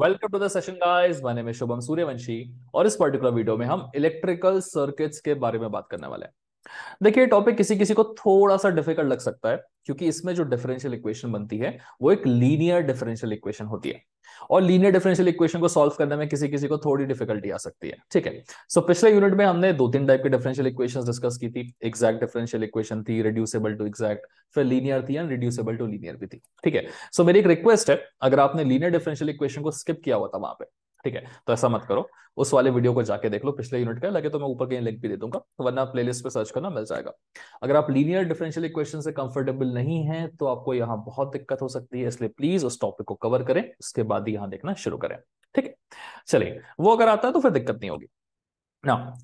Welcome to the session guys my name है शुभम सूर्यवंशी और इस पर्टिकुलर वीडियो में हम इलेक्ट्रिकल सर्किट्स के बारे में बात करने वाले हैं देखिए टॉपिक किसी किसी को थोड़ा सा डिफिकल्ट लग सकता है क्योंकि इसमें जो डिफरेंशियल इक्वेशन बनती है वो एक लीनियर डिफरेंशियल इक्वेशन होती है और लीनियर डिफरेंशियल इक्वेशन को सॉल्व करने में किसी किसी को थोड़ी डिफिकल्टी आ सकती है ठीक है सो so, पिछले यूनिट में हमने दो तीन टाइप के डिफरेंशियल इक्वेशन डिस्कस की थी एक्जैक्ट डिफरेंशियल इक्वेशन थी रिड्यूसेबल टू एक्जैक्ट फिर लीनियर थी एंड रिड्यूसेबल टू लीनियर भी थी ठीक है सो so, मेरी एक रिक्वेस्ट है अगर आपने लीनियर डिफरेंशियल इक्वेशन को स्किप किया हुआ था वहां पर ठीक है तो ऐसा मत करो उस वाले वीडियो को जाके देख लो पिछले यूनिट का लगे तो मैं ऊपर कहीं लिंक भी दे दूंगा तो वरना प्लेलिस्ट पे सर्च करना मिल जाएगा अगर आप लीनियर डिफरेंशियल इक्वेशन से कंफर्टेबल नहीं है तो आपको यहाँ बहुत दिक्कत हो सकती है इसलिए प्लीज उस टॉपिक को कवर करें उसके बाद ही यहाँ देखना शुरू करें ठीक है चलिए वो अगर आता है तो फिर दिक्कत नहीं होगी ना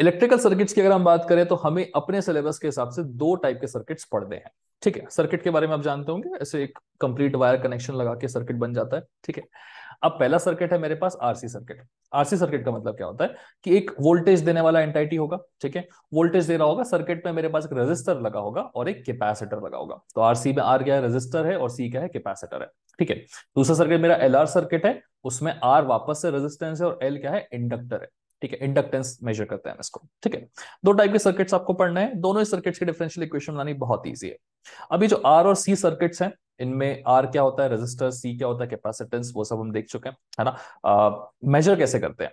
इलेक्ट्रिकल सर्किट्स की अगर हम बात करें तो हमें अपने सिलेबस के हिसाब से दो टाइप के सर्किट्स पढ़ने हैं ठीक है सर्किट के बारे में आप जानते होंगे ऐसे एक कंप्लीट वायर कनेक्शन लगा के सर्किट बन जाता है ठीक है अब पहला सर्किट है मेरे पास आरसी सर्किट आरसी सर्किट का मतलब क्या होता है कि एक वोल्टेज देने वाला एंटाइटी होगा ठीक है वोल्टेज दे रहा होगा सर्किट में मेरे पास एक रजिस्टर लगा होगा और एक कैपेसिटर लगा होगा तो आरसी में आर क्या है रजिस्टर है और सी क्या है कैपेसिटर है ठीक है दूसरा सर्किट मेरा एल सर्किट है उसमें आर वापस से रजिस्टेंस है और एल क्या है इंडक्टर है ठीक है इंडक्टेंस मेजर करते हैं इसको ठीक है दो टाइप के सर्किट्स आपको पढ़ना है दोनों ही सर्किट्स के डिफरेंशियल इक्वेशन बनानी बहुत ईजी है अभी जो आर और सी सर्किट्स हैं इनमें आर क्या होता है रजिस्टर सी क्या होता है कैपेसिटेंस वो सब हम देख चुके हैं है ना मेजर uh, कैसे करते हैं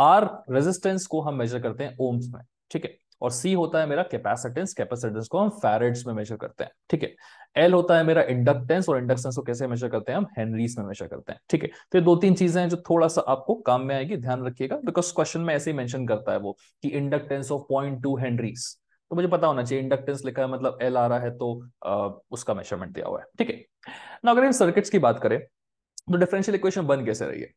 आर रेजिस्टेंस को हम मेजर करते हैं ओम्स में ठीक है और सी होता है मेरा कैपेसिटेंस कैपेसिटेंस को हम फेरेट्स में मेजर करते हैं ठीक है एल होता है मेरा इंडक्टेंस और इंडक्टेंस को कैसे मेजर करते हैं हम हेनरीज में मेजर करते हैं ठीक है तो ये दो तीन चीजें हैं जो थोड़ा सा आपको काम में आएगी ध्यान रखिएगा बिकॉज क्वेश्चन में ऐसे ही मेंशन करता है वो कि inductance of point two henries तो मुझे पता होना चाहिए इंडक्टेंस लिखा है मतलब एल आ रहा है तो आ, उसका मेजरमेंट दिया हुआ है ठीक है ना अगर इन सर्किट्स की बात करें तो डिफरेंशियल इक्वेशन बन कैसे रही है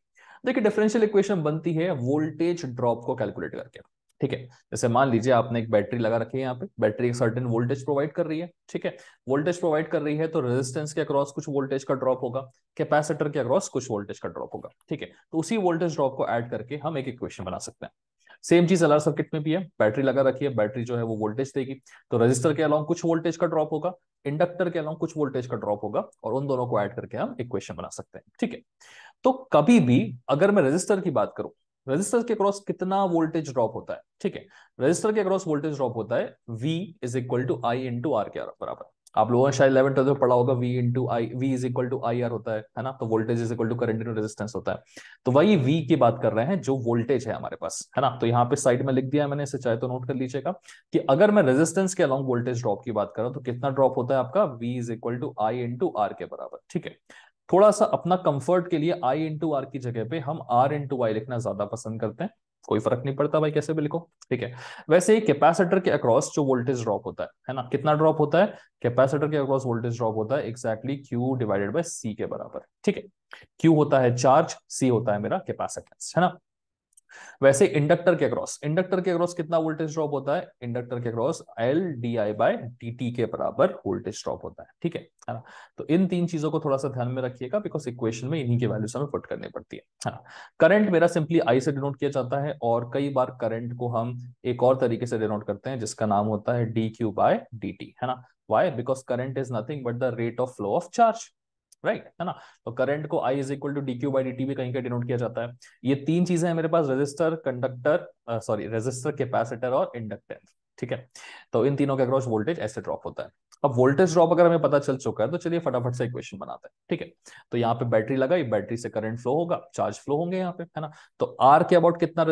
देखिए डिफरेंशियल इक्वेशन बनती है वोल्टेज ड्रॉप को कैलकुलेट करके ठीक है जैसे मान लीजिए आपने एक बैटरी लगा रखी है यहाँ पे बैटरी एक सर्टेन वोल्टेज प्रोवाइड कर रही है ठीक है वोल्टेज प्रोवाइड कर रही है तो रेजिस्टेंस के अक्रॉस कुछ वोल्टेज का ड्रॉप होगा कैपेसिटर के अक्रॉस कुछ वोल्टेज का ड्रॉप होगा ठीक है तो उसी वोल्टेज ड्रॉप को एड करके हम एक इक्वेशन बना सकते हैं सेम चीज अलर सर्किट में भी है बैटरी लगा रखी है बैटरी जो है वो वोल्टेज देगी तो रजिस्टर के अलाउंग कुछ वोल्टेज का ड्रॉप होगा इंडक्टर के अलाउंग कुछ वोल्टेज का ड्रॉप होगा और उन दोनों को एड करके हम इक्वेशन बना सकते हैं ठीक है तो कभी भी अगर मैं रजिस्टर की बात करूं रेजिस्टर के अक्रॉस कितना वोल्टेज ड्रॉप होता है ठीक है रेजिस्टर के अक्रॉस वोल्टेज ड्रॉप होता है V is equal to I into R के आर बराबर आप लोगों ने शायद इलेवन ट्वेल्थ में पढ़ा होगा V into I V is equal to I R होता है है ना तो voltage is equal to current in resistance होता है तो वही V की बात कर रहे हैं जो वोल्टेज है हमारे पास है ना तो यहाँ पे साइड में लिख दिया मैंने इसे चाहे तो नोट कर लीजिएगा कि अगर मैं रेजिस्टेंस के अलॉन्ग वोल्टेज ड्रॉप की बात कर रहा हूँ तो कितना ड्रॉप होता है आपका V is equal to I into R के बराबर ठीक है थोड़ा सा अपना कंफर्ट के लिए आई इंटू आर की जगह पे हम आर इंटू आई लिखना ज्यादा पसंद करते हैं कोई फर्क नहीं पड़ता भाई कैसे भी लिखो ठीक है वैसे ही कैपेसिटर के अक्रॉस जो वोल्टेज ड्रॉप होता है है ना कितना ड्रॉप होता है कैपेसिटर के अक्रॉस वोल्टेज ड्रॉप होता है exactly Q divided by C के बराबर ठीक है क्यू होता है चार्ज सी होता है मेरा कैपेसिटेंस है ना वैसे इंडक्टर के क्रॉस इंडक्टर के क्रॉस कितना वोल्टेज ड्रॉप होता है इंडक्टर के across L D I by D T के बराबर वोल्टेज ड्रॉप होता है ठीक है ना तो इन तीन चीजों को थोड़ा सा ध्यान में रखिएगा बिकॉज इक्वेशन में इन्हीं की वैल्यूज हमें पुट करनी पड़ती है ना करंट मेरा सिंपली आई से डिनोट किया जाता है और कई बार करंट को हम एक और तरीके से डिनोट करते हैं जिसका नाम होता है D Q by D T है ना why because current is nothing but the rate of flow of charge right है ना तो करंट को I is equal to D Q by D T भी कहीं का डिनोट किया जाता है ये तीन चीजें हैं मेरे पास register conductor sorry register capacitor और इंडक्टेंस ठीक है तो इन तीनों के अक्रॉस वोल्टेज ऐसे ड्रॉप होता है अब वोल्टेज ड्रॉप अगर हमें पता चल चुका है तो चलिए फटाफट से इक्वेशन बनाते हैं ठीक है तो यहाँ पे बैटरी लगाई बैटरी से करंट फ्लो होगा चार्ज फ्लो होंगे यहाँ पे है ना तो आर के अबाउट कितना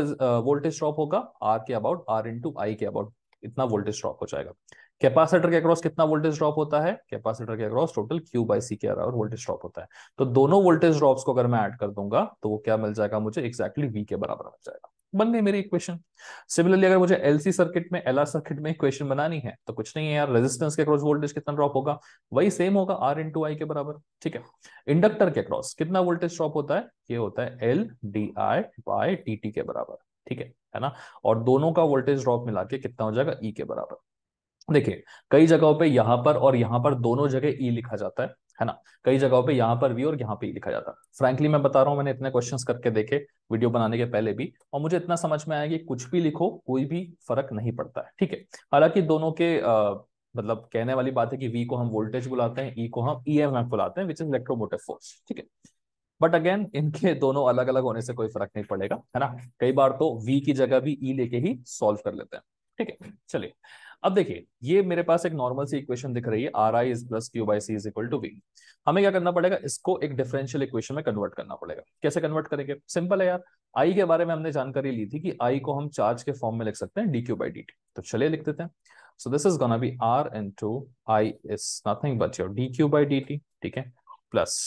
वोल्टेज ड्रॉप होगा आर के अबाउट आर इंटू आई के अबाउट इतना वोल्टेज ड्रॉप हो जाएगा कैपेसिटर के अक्रॉस कितना वोल्टेज ड्रॉप होता है कैपेसिटर के across total Q by C के अराउंड वोल्टेज ड्रॉप होता है तो दोनों वोल्टेज ड्रॉप्स को अगर मैं ऐड कर दूंगा तो वो क्या मिल जाएगा मुझे एक्जैक्टली वी के बराबर मिल जाएगा बन गई मेरी इक्वेशन सिमिलरली अगर मुझे एलसी सर्किट में एल सर्किट में इक्वेशन बनानी है तो कुछ नहीं है यार रेजिस्टेंस के क्रॉस वोल्टेज कितना ड्रॉप होगा वही सेम होगा आर इंटू आई के बराबर ठीक है इंडक्टर के क्रॉस कितना वोल्टेज ड्रॉप होता है ये होता है L D I by T के बराबर ठीक है है ना और दोनों का वोल्टेज ड्रॉप मिला के कितना हो जाएगा ई e के बराबर देखिए कई जगहों पे यहाँ पर और यहाँ पर दोनों जगह ई e लिखा जाता है है ना कई जगहों पे यहाँ पर भी और यहाँ पे ई e लिखा जाता है फ्रेंकली मैं बता रहा हूँ मैंने इतने क्वेश्चंस करके देखे वीडियो बनाने के पहले भी और मुझे इतना समझ में आया कि कुछ भी लिखो कोई भी फर्क नहीं पड़ता है ठीक है हालांकि दोनों के आ, मतलब कहने वाली बात है कि वी को हम वोल्टेज बुलाते हैं ई e को हम ई एम एफ बुलाते हैं विच इज इलेक्ट्रोमोटिव फोर्स ठीक है बट अगेन इनके दोनों अलग अलग होने से कोई फर्क नहीं पड़ेगा है ना कई बार तो वी की जगह भी ई लेके ही सॉल्व कर लेते हैं ठीक है चलिए अब देखिए ये मेरे पास एक नॉर्मल सी इक्वेशन दिख रही है R I is plus Q by C is equal to V हमें क्या करना पड़ेगा इसको एक डिफरेंशियल इक्वेशन में कन्वर्ट करना पड़ेगा कैसे कन्वर्ट करेंगे सिंपल है यार आई के बारे में हमने जानकारी ली थी कि आई को हम चार्ज के फॉर्म में लिख सकते हैं D Q by D T तो चलिए लिख देते हैं so this is gonna be R into I is nothing but your D Q by D T ठीक है plus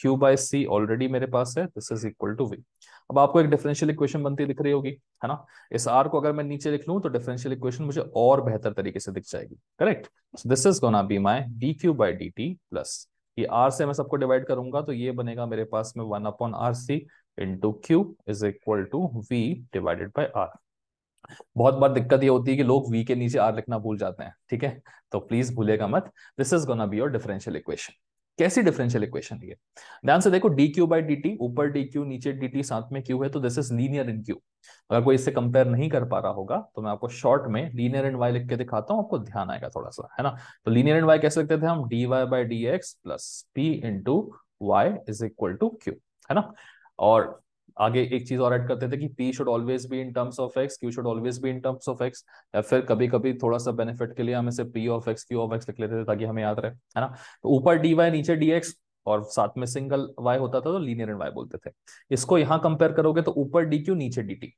Q by C already मेरे पास है this is equal to V अब आपको एक डिफरेंशियल इक्वेशन बनती दिख रही होगी है ना इस आर को अगर मैं नीचे लिख लू तो डिफरेंशियल इक्वेशन मुझे और बेहतर तरीके से दिख जाएगी correct this is gonna be my D Q by D T plus ये आर से मैं सबको डिवाइड करूंगा तो ये बनेगा मेरे पास में one upon R C into Q is equal to V divided by R बहुत बार दिक्कत ये होती है कि लोग वी के नीचे आर लिखना भूल जाते हैं ठीक है तो प्लीज भूलेगा मत this is gonna be your differential equation कैसी डिफरेंशियल इक्वेशन है ये ध्यान से देखो D Q by D T ऊपर डी क्यू नीचे डी टी साथ में क्यू है तो this is linear in Q अगर कोई इससे कंपेयर नहीं कर पा रहा होगा तो मैं आपको शॉर्ट में लीनियर एंड वाई लिख के दिखाता हूं आपको ध्यान आएगा थोड़ा सा है ना तो लीनियर एंड वाई कैसे लिखते थे हम D Y by D X plus P into Y is equal to Q है ना और आगे एक चीज और ऐड करते थे कि P should always be in terms of X Q should always be in terms of X या फिर कभी कभी थोड़ा सा बेनिफिट के लिए हम इसे P of X Q of X लिख लेते थे ताकि हमें याद रहे है ना तो ऊपर डी वाई नीचे डी एक्स और साथ में सिंगल वाई होता था तो लीनियर एंड वाई बोलते थे इसको यहाँ कंपेयर करोगे तो ऊपर डी क्यू नीचे डी टी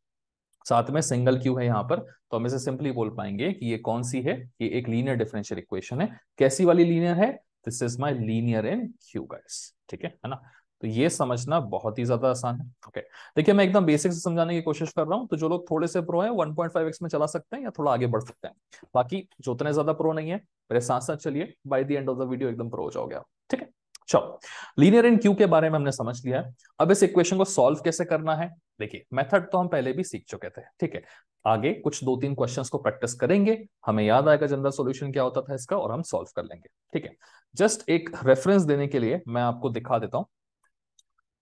साथ में सिंगल क्यू है यहाँ पर तो हम इसे सिंपली बोल पाएंगे कि ये कौन सी है ये एक लीनियर डिफरेंशियल इक्वेशन है कैसी वाली लीनियर है this is my linear in Q guys ठीक है ना तो ये समझना बहुत ही ज्यादा आसान है ओके देखिए मैं एकदम बेसिक से समझाने की कोशिश कर रहा हूँ तो जो लोग थोड़े से प्रो है 1.5x में चला सकते हैं या थोड़ा आगे बढ़ सकते हैं बाकी जो उतने ज्यादा प्रो नहीं है मेरे साथ साथ चलिए by the end of the video एकदम प्रो हो जाओगे ठीक है चलो लीनियर इन क्यू के बारे में हमने समझ लिया है अब इस इक्वेशन को सॉल्व कैसे करना है देखिए मेथड तो हम पहले भी सीख चुके थे ठीक है आगे कुछ दो तीन क्वेश्चंस को प्रैक्टिस करेंगे हमें याद आएगा जनरल सॉल्यूशन क्या होता था इसका और हम सॉल्व कर लेंगे ठीक है जस्ट एक रेफरेंस देने के लिए मैं आपको दिखा देता हूं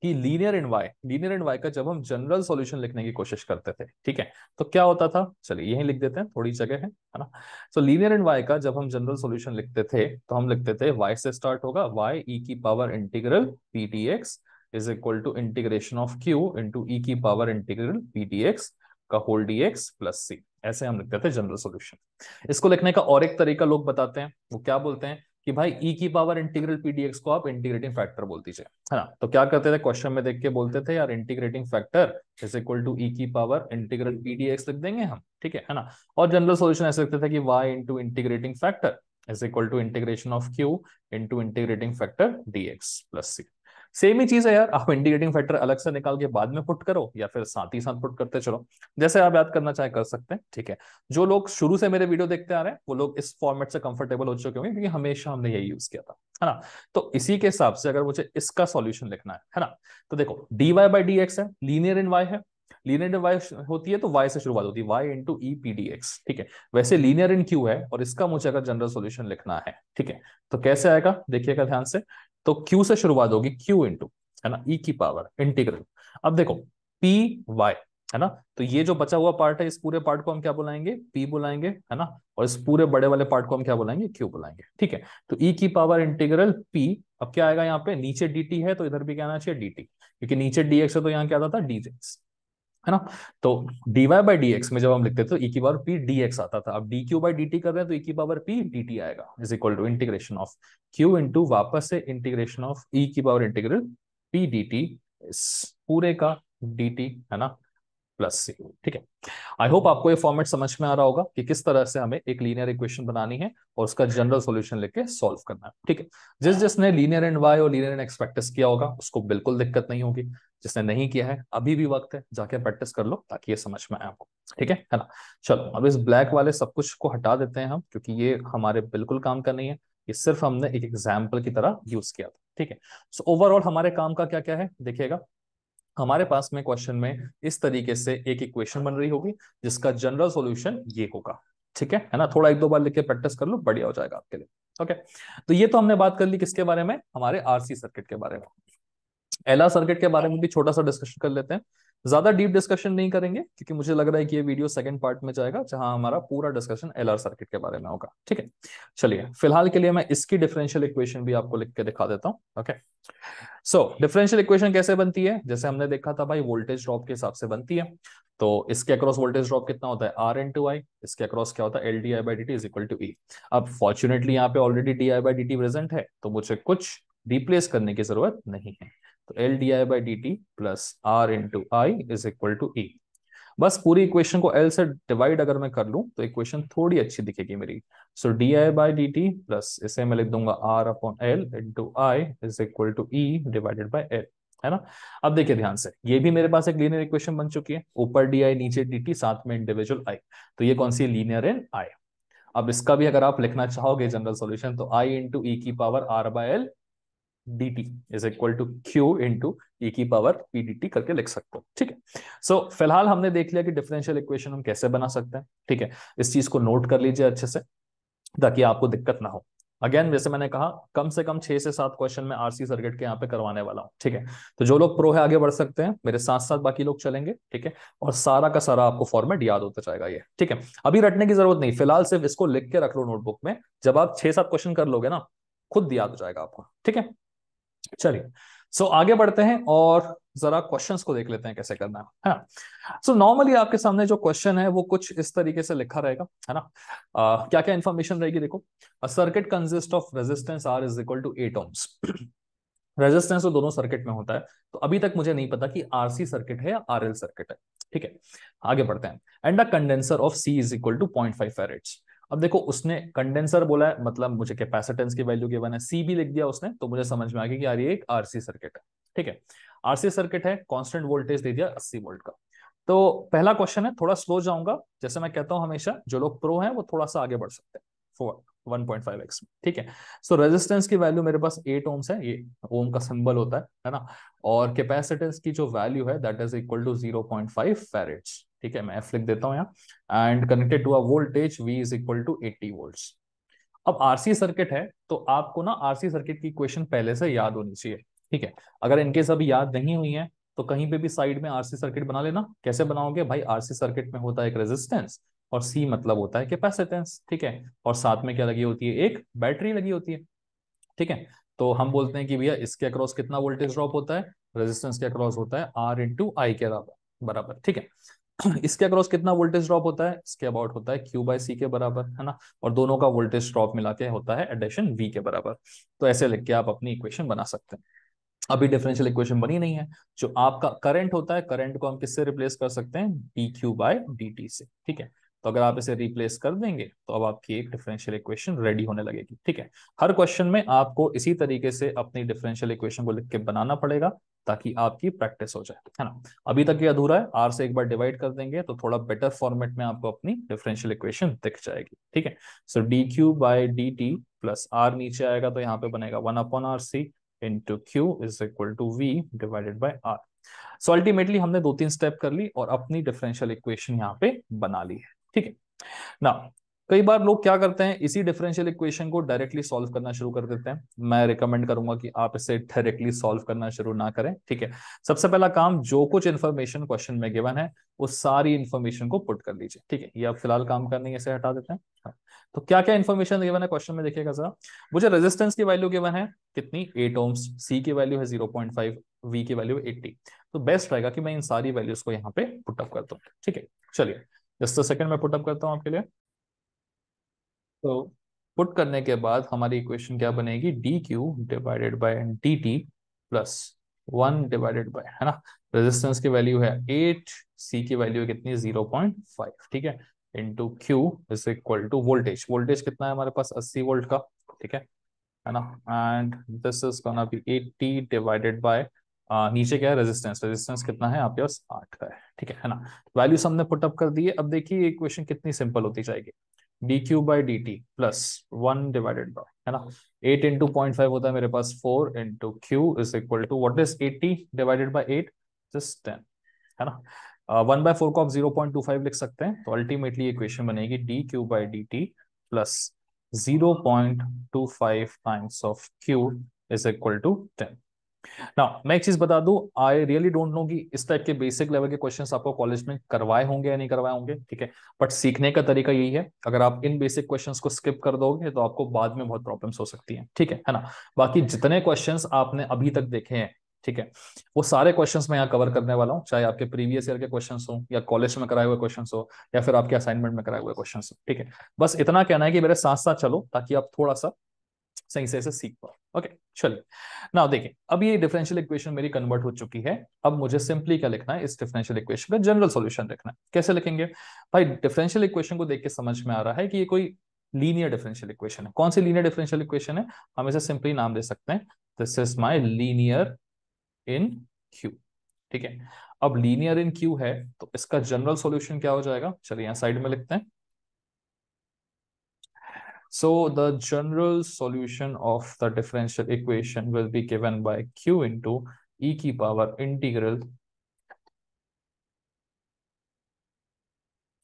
कि linear and Y linear and Y का जब हम जनरल सॉल्यूशन लिखने की कोशिश करते थे ठीक है तो क्या होता था चलिए यही लिख देते हैं थोड़ी जगह है है ना सो लीनियर एंड वाई का जब हम जनरल सॉल्यूशन लिखते थे तो हम लिखते थे वाई से स्टार्ट होगा वाई e की power integral P T X is equal to integration of Q into ई की power integral P T X का whole D X plus C ऐसे हम लिखते थे जनरल सोल्यूशन इसको लिखने का और एक तरीका लोग बताते हैं वो क्या बोलते हैं कि भाई e की पावर इंटीग्रल पीडीएक्स को आप इंटीग्रेटिंग फैक्टर बोल दीजिए है ना तो क्या करते थे क्वेश्चन में देख के बोलते थे यार integrating factor is equal to ई की पावर इंटीग्रल पीडीएक्स लिख देंगे हम ठीक है है ना और जनरल सोल्यूशन ऐसे लिखते थे कि Y into integrating factor is equal to integration of Q into integrating factor DX plus C same ही चीज है यार आप इंडिकेटिंग फैक्टर अलग से निकाल के बाद में पुट करो या फिर साथ ही साथ पुट करते चलो जैसे आप याद करना चाहे कर सकते हैं ठीक है जो लोग शुरू से मेरे वीडियो देखते आ रहे हैं वो लोग इस फॉर्मेट से कंफर्टेबल हो चुके होंगे क्योंकि हमेशा हमने यही यूज किया था है ना तो इसी के हिसाब से अगर मुझे इसका सोल्यूशन लिखना है है ना तो देखो D Y by D X है लीनियर इन वाई है लीनियर इन वाई होती है तो वाई से शुरुआत होती है Y into E P D X ठीक है वैसे लीनियर इन क्यू है और इसका मुझे अगर जनरल सोल्यूशन लिखना है ठीक है तो कैसे आएगा देखिएगा ध्यान से तो क्यू से शुरुआत होगी क्यू इंटू है ना e की पावर इंटीग्रल अब देखो पी y है ना तो ये जो बचा हुआ पार्ट है इस पूरे पार्ट को हम क्या बुलाएंगे पी बुलाएंगे है ना और इस पूरे बड़े वाले पार्ट को हम क्या बुलाएंगे क्यू बुलाएंगे ठीक है तो ई e की पावर इंटीग्रल पी अब क्या आएगा यहाँ पे नीचे डी है तो इधर भी क्या आना चाहिए डी क्योंकि नीचे डी है तो यहाँ क्या आता था डी है ना तो वाई बाई डी एक्स में जब हम लिखते थे तो e की पावर डी एक्स आता था अब D Q by D T कर रहे हैं तो e की पावर डी टी आएगा is equal to integration of Q into वापस से इंटीग्रेशन ऑफ ई की पावर इंटीग्रल डी टी पूरे का डी टी है ना प्लस सी ठीक है आई होप आपको ये फॉर्मेट समझ में आ रहा होगा कि किस तरह से हमें एक लीनियर इक्वेशन बनानी है और उसका जनरल सॉल्यूशन लेके सॉल्व करना है ठीक है जिस जिसने लीनियर एंड वाई और लीनियर एंड एक्स प्रैक्टिस किया होगा उसको बिल्कुल दिक्कत नहीं होगी जिसने नहीं किया है अभी भी वक्त है जाके प्रैक्टिस कर लो ताकि ये समझ में आए आपको ठीक है है ना चलो अब इस ब्लैक वाले सब कुछ को हटा देते हैं हम क्योंकि ये हमारे बिल्कुल काम का नहीं है ये सिर्फ हमने एक एग्जाम्पल की तरह यूज किया था ठीक है सो ओवरऑल हमारे काम का क्या क्या है देखिएगा हमारे पास में क्वेश्चन में इस तरीके से एक इक्वेशन बन रही होगी जिसका जनरल सॉल्यूशन ये होगा ठीक है है ना थोड़ा एक दो बार लिख के प्रैक्टिस कर लो बढ़िया हो जाएगा आपके लिए ओके तो ये तो हमने बात कर ली किसके बारे में हमारे आरसी सर्किट के बारे में एलआर सर्किट के बारे में भी छोटा सा डिस्कशन कर लेते हैं ज्यादा डीप डिस्कशन नहीं करेंगे क्योंकि मुझे लग रहा है कि ये वीडियो सेकंड पार्ट में जाएगा जहां हमारा पूरा डिस्कशन एलआर सर्किट के बारे में होगा ठीक है चलिए फिलहाल के लिए मैं इसकी डिफरेंशियल इक्वेशन भी आपको लिख के दिखा देता हूँ ओके सो डिफरेंशियल इक्वेशन कैसे बनती है जैसे हमने देखा था भाई वोल्टेज ड्रॉप के हिसाब से बनती है तो इसके अक्रॉस वोल्टेज ड्रॉप कितना होता है आर टू आई इसके अक्रॉस क्या होता है L D I by D T is equal to E अब फॉर्चुनेटली यहाँ पे already D I by D T present है तो मुझे कुछ रिप्लेस करने की जरूरत नहीं है तो L D I by D T plus R into I is equal to E बस पूरी इक्वेशन को एल से डिवाइड अगर मैं कर लूं तो इक्वेशन थोड़ी अच्छी दिखेगी मेरी so D I by D T plus इसे मैं लिख दूंगा R upon L into I is equal to E divided by L है ना अब देखिए ध्यान से ये भी मेरे पास एक लीनियर इक्वेशन बन चुकी है ऊपर डी आई नीचे डी टी साथ में इंडिविजुअल आई तो ये कौन सी लीनियर है आई अब इसका भी अगर आप लिखना चाहोगे जनरल सॉल्यूशन तो आई इंटू ई की power R by L dt is equal to q into e की पावर पी डी टी करके लिख सकते हो ठीक है सो so, फिलहाल हमने देख लिया कि डिफरेंशियल इक्वेशन हम कैसे बना सकते हैं ठीक है इस चीज को नोट कर लीजिए अच्छे से ताकि आपको दिक्कत ना हो अगेन जैसे मैंने कहा कम से कम छह से सात क्वेश्चन में आरसी सर्किट के यहाँ पे करवाने वाला हूँ ठीक है तो जो लोग प्रो है आगे बढ़ सकते हैं मेरे साथ साथ बाकी लोग चलेंगे ठीक है और सारा का सारा आपको फॉर्मेट याद होता जाएगा ये ठीक है अभी रटने की जरूरत नहीं फिलहाल सिर्फ इसको लिख के रख लो नोटबुक में जब आप छह सात क्वेश्चन कर लोगे ना खुद याद हो जाएगा आपको ठीक है चलिए सो so, आगे बढ़ते हैं और जरा क्वेश्चंस को देख लेते हैं कैसे करना है ना सो नॉर्मली आपके सामने जो क्वेश्चन है वो कुछ इस तरीके से लिखा रहेगा है ना क्या क्या इन्फॉर्मेशन रहेगी देखो circuit consist of resistance R is equal to eight ohms resistance तो दोनों सर्किट में होता है तो अभी तक मुझे नहीं पता कि आरसी सर्किट है या आरएल सर्किट है ठीक है आगे बढ़ते हैं and the condenser of C is equal to point five farads अब देखो उसने कंडेंसर बोला है मतलब मुझे कैपेसिटेंस की वैल्यू गिवन है सी भी लिख दिया उसने तो मुझे समझ में आ गया कि यार ये एक आरसी सर्किट है ठीक है आरसी सर्किट है कांस्टेंट वोल्टेज दे दिया 80 वोल्ट का तो पहला क्वेश्चन है थोड़ा स्लो जाऊंगा जैसे मैं कहता हूं हमेशा जो लोग प्रो हैं वो थोड़ा सा आगे बढ़ सकते हैं फोर 1.5x ठीक है सो so, रेजिस्टेंस की वैल्यू मेरे पास 8 ओम्स है ये ओम का सिंबल होता है है ना और कैपेसिटेंस की जो वैल्यू है that is equal to 0.5 farads ठीक है मैं एफ लिख देता हूँ यहाँ and connected to a voltage V is equal to eighty volt अब आरसी सर्किट है तो आपको ना आरसी सर्किट की क्वेश्चन पहले से याद होनी चाहिए ठीक है अगर इनकेस अभी याद नहीं हुई है तो कहीं पे भी साइड में आरसी सर्किट बना लेना कैसे बनाओगे भाई आरसी सर्किट में होता है एक रेजिस्टेंस और सी मतलब होता है कैपेसिटेंस ठीक है और साथ में क्या लगी होती है एक बैटरी लगी होती है ठीक है तो हम बोलते हैं कि भैया इसके अक्रॉस कितना वोल्टेज ड्रॉप होता है रेजिस्टेंस के अक्रॉस होता है आर इंटू आई के बराबर ठीक है इसके अक्रॉस कितना वोल्टेज ड्रॉप होता है इसके अबाउट होता है क्यू बाई सी के बराबर है ना और दोनों का वोल्टेज ड्रॉप मिला के होता है एडिशन वी के बराबर तो ऐसे लिख के आप अपनी इक्वेशन बना सकते हैं अभी डिफरेंशियल इक्वेशन बनी नहीं है जो आपका करंट होता है करंट को हम किससे रिप्लेस कर सकते हैं D Q by D T से ठीक है तो अगर आप इसे रिप्लेस कर देंगे तो अब आपकी एक डिफरेंशियल इक्वेशन रेडी होने लगेगी ठीक है हर क्वेश्चन में आपको इसी तरीके से अपनी डिफरेंशियल इक्वेशन को लिख के बनाना पड़ेगा ताकि आपकी प्रैक्टिस हो जाए है ना अभी तक ये अधूरा है आर से एक बार डिवाइड कर देंगे तो थोड़ा बेटर फॉर्मेट में आपको अपनी डिफरेंशियल इक्वेशन दिख जाएगी ठीक है so D Q by D T plus R नीचे आएगा तो यहाँ पे बनेगा one upon R C into Q is equal to V divided by R so ultimately हमने दो तीन स्टेप कर ली और अपनी डिफरेंशियल इक्वेशन यहाँ पे बना ली है ठीक है ना कई बार लोग क्या करते हैं इसी डिफरेंशियल इक्वेशन को डायरेक्टली सॉल्व करना शुरू कर देते हैं मैं रिकमेंड करूंगा कि आप इसे डायरेक्टली सॉल्व करना शुरू ना करें ठीक है सबसे पहला काम जो कुछ इन्फॉर्मेशन क्वेश्चन में गिवन है वो सारी इन्फॉर्मेशन को पुट कर लीजिए ठीक है ये आप फिलहाल काम करने इसे हटा देते हैं हाँ, तो क्या क्या इन्फॉर्मेशन गिवन है क्वेश्चन में देखिएगा जरा मुझे रेजिस्टेंस की वैल्यू गिवन है कितनी एट ओम्स सी की वैल्यू है जीरो पॉइंट फाइव वी की वैल्यू एट्टी तो बेस्ट रहेगा कि मैं इन सारी वैल्यूज को यहाँ पे पुटअप कर दू ठीक है चलिए जस्ट अ सेकंड मैं पुट अप करता हूँ आपके लिए तो पुट करने के बाद हमारी इक्वेशन क्या बनेगी D Q divided by D T plus one divided by है ना रेजिस्टेंस की वैल्यू है एट सी की वैल्यू कितनी जीरो पॉइंट फाइव ठीक है into Q is equal to voltage voltage कितना है हमारे पास अस्सी वोल्ट का ठीक है है ना and this is gonna be eighty divided by ah, नीचे क्या है रेजिस्टेंस रेजिस्टेंस कितना है आपके पास आठ का है ठीक है ना वैल्यूज हमने पुटअप कर दिए अब देखिए इक्वेशन कितनी सिंपल होती जाएगी D Q by D T plus one divided by है ना एट इंटू पॉइंट फाइव होता है मेरे पास four into Q is equal to what is eighty divided by eight just ten है ना वन बाय फोर को आप जीरो पॉइंट टू फाइव लिख सकते हैं तो अल्टीमेटली इक्वेशन बनेगी D Q by D T plus zero point two five times of Q is equal to ten ना मैं एक चीज बता दू आई रियली डोंट नो कि इस टाइप के बेसिक लेवल के क्वेश्चंस आपको कॉलेज में करवाए होंगे या नहीं करवाए होंगे ठीक है बट सीखने का तरीका यही है अगर आप इन बेसिक क्वेश्चंस को स्किप कर दोगे तो आपको बाद में बहुत प्रॉब्लम्स हो सकती हैं ठीक है है ना बाकी जितने क्वेश्चंस आपने अभी तक देखे हैं ठीक है वो सारे क्वेश्चन मैं यहाँ कवर करने वाला हूँ चाहे आपके प्रीवियस ईयर के क्वेश्चन हो या कॉलेज में कराए हुए क्वेश्चन हो या फिर आपके असाइनमेंट में कराए हुए क्वेश्चन हो ठीक है बस इतना कहना है कि मेरे साथ साथ चलो ताकि आप थोड़ा सा सही से सीख पाओ ओके चलिए ना देखिए अब ये डिफरेंशियल इक्वेशन मेरी कन्वर्ट हो चुकी है अब मुझे सिंपली क्या लिखना है इस डिफरेंशियल इक्वेशन का जनरल सॉल्यूशन लिखना है कैसे लिखेंगे भाई डिफरेंशियल इक्वेशन को देख के समझ में आ रहा है कि ये कोई लीनियर डिफरेंशियल इक्वेशन है कौन सी लीनियर डिफरेंशियल इक्वेशन है हम इसे सिंपली नाम दे सकते हैं this is my linear in Q ठीक है अब लीनियर इन क्यू है तो इसका जनरल सोल्यूशन क्या हो जाएगा चलिए यहाँ साइड में लिखते हैं So the general solution of the differential equation will be given by q into e key power integral